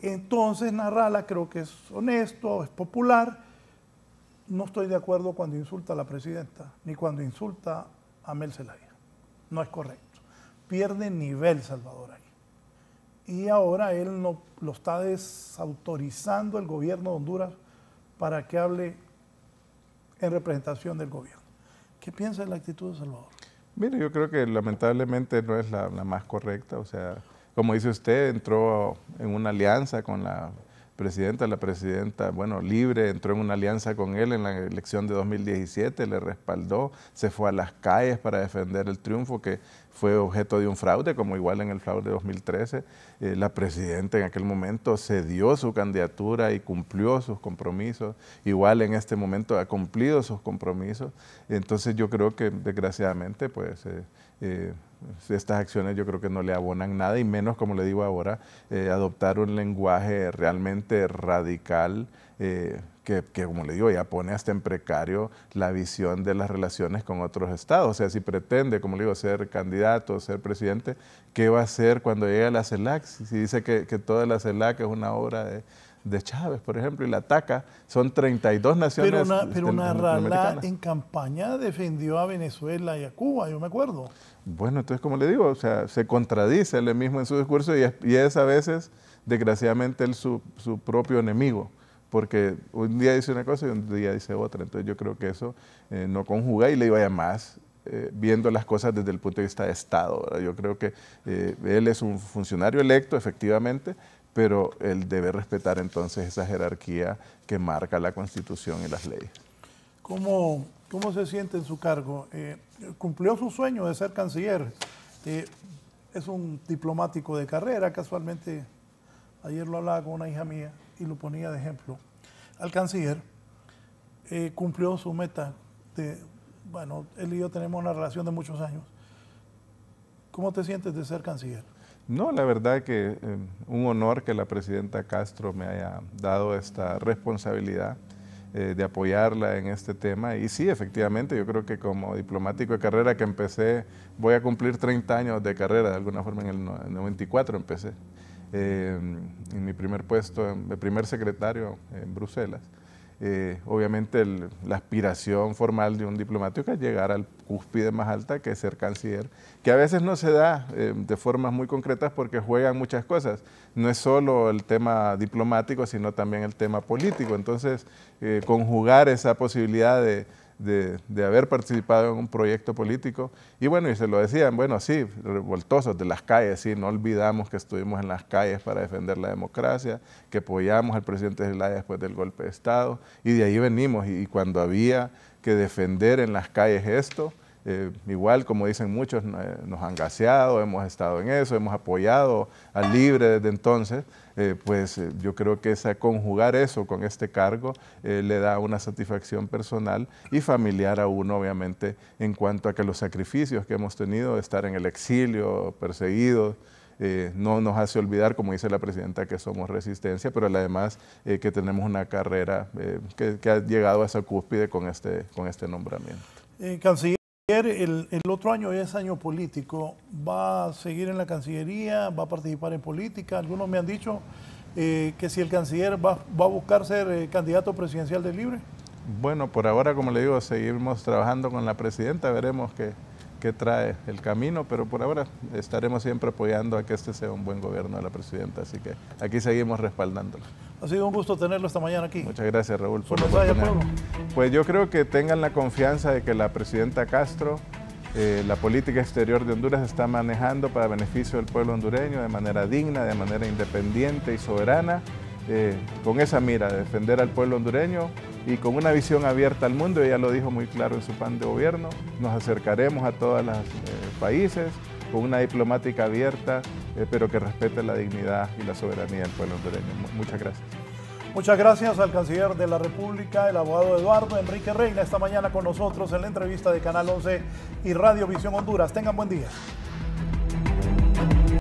Entonces Narrala creo que es honesto, es popular. No estoy de acuerdo cuando insulta a la presidenta, ni cuando insulta a Mel Zelaya. No es correcto pierde nivel Salvador ahí. Y ahora él no, lo está desautorizando el gobierno de Honduras para que hable en representación del gobierno. ¿Qué piensa de la actitud de Salvador? Mire, yo creo que lamentablemente no es la más correcta. O sea, como dice usted, entró en una alianza con la presidenta, la presidenta, bueno, libre, entró en una alianza con él en la elección de 2017, le respaldó, se fue a las calles para defender el triunfo que fue objeto de un fraude, como igual en el fraude de 2013. Eh, la presidenta en aquel momento cedió su candidatura y cumplió sus compromisos, igual en este momento ha cumplido sus compromisos. Entonces yo creo que desgraciadamente, pues... Eh, eh, estas acciones yo creo que no le abonan nada y menos, como le digo ahora, eh, adoptar un lenguaje realmente radical eh, que, como le digo, ya pone hasta en precario la visión de las relaciones con otros estados. O sea, si pretende, como le digo, ser candidato, ser presidente, ¿qué va a hacer cuando llegue a la CELAC? Si dice que, que toda la CELAC es una obra de de Chávez, por ejemplo, y la ataca, son 32 naciones. Pero, una, pero este, en campaña defendió a Venezuela y a Cuba, yo me acuerdo. Bueno, entonces, como le digo, o sea, se contradice él mismo en su discurso y es, a veces, desgraciadamente, él su, propio enemigo, porque un día dice una cosa y un día dice otra. Entonces, yo creo que eso eh, no conjuga y le vaya más... más viendo las cosas desde el punto de vista de Estado. Yo creo que eh, él es un funcionario electo, efectivamente, pero él debe respetar entonces esa jerarquía que marca la Constitución y las leyes. ¿Cómo, cómo se siente en su cargo? Eh, cumplió su sueño de ser canciller. Eh, es un diplomático de carrera, casualmente ayer lo hablaba con una hija mía y lo ponía de ejemplo. Al canciller eh, cumplió su meta bueno, él y yo tenemos una relación de muchos años. ¿Cómo te sientes de ser canciller? No, la verdad que em, un honor que la presidenta Castro me haya dado esta responsabilidad eh, de apoyarla en este tema. Y sí, efectivamente, yo creo que como diplomático de carrera que empecé, voy a cumplir 30 años de carrera, de alguna forma en el, 94 empecé. Em, en mi primer puesto, de primer secretario en Bruselas. Eh, obviamente la aspiración formal de un diplomático es llegar al cúspide más alta que es ser canciller, que a veces no se da em, de formas muy concretas porque juegan muchas cosas. No es solo el tema diplomático, sino también el tema político. Entonces, eh, conjugar esa posibilidad de, de, haber participado en un proyecto político. Y bueno, y se lo decían, bueno, sí, revoltosos de las calles, sí, no olvidamos que estuvimos en las calles para defender la democracia, que apoyamos al presidente Zelaya después del golpe de Estado, y de ahí venimos. Y, cuando había que defender en las calles esto, eh, igual, como dicen muchos, eh, nos han gaseado, hemos estado en eso, hemos apoyado al libre desde entonces. Eh, pues eh, yo creo que esa, conjugar eso con este cargo eh, le da una satisfacción personal y familiar a uno, obviamente, en cuanto a que los sacrificios que hemos tenido, estar en el exilio, perseguidos, no nos hace olvidar, como dice la presidenta, que somos resistencia, pero además que tenemos una carrera que, ha llegado a esa cúspide con este, con este nombramiento. El, otro año es año político. ¿Va a seguir en la Cancillería? ¿Va a participar en política? Algunos me han dicho eh, que si el canciller va, a buscar ser eh, candidato presidencial de Libre. Bueno, por ahora, como le digo, seguimos trabajando con la presidenta. Veremos qué, trae el camino, pero por ahora estaremos siempre apoyando a que este sea un buen gobierno de la presidenta, así que aquí seguimos respaldándolo. Ha sido un gusto tenerlo esta mañana aquí. Muchas gracias, Raúl, por Pues yo creo que tengan la confianza de que la presidenta Castro, eh, la política exterior de Honduras está manejando para beneficio del pueblo hondureño de manera digna, de manera independiente y soberana. Eh, con esa mira de defender al pueblo hondureño y con una visión abierta al mundo, ella lo dijo muy claro en su pan de gobierno, nos acercaremos a todos los eh, países con una diplomática abierta, eh, pero que respete la dignidad y la soberanía del pueblo hondureño. muchas gracias. Muchas gracias al canciller de la República, el abogado Eduardo Enrique Reina, esta mañana con nosotros en la entrevista de Canal 11 y Radio Visión Honduras. Tengan buen día.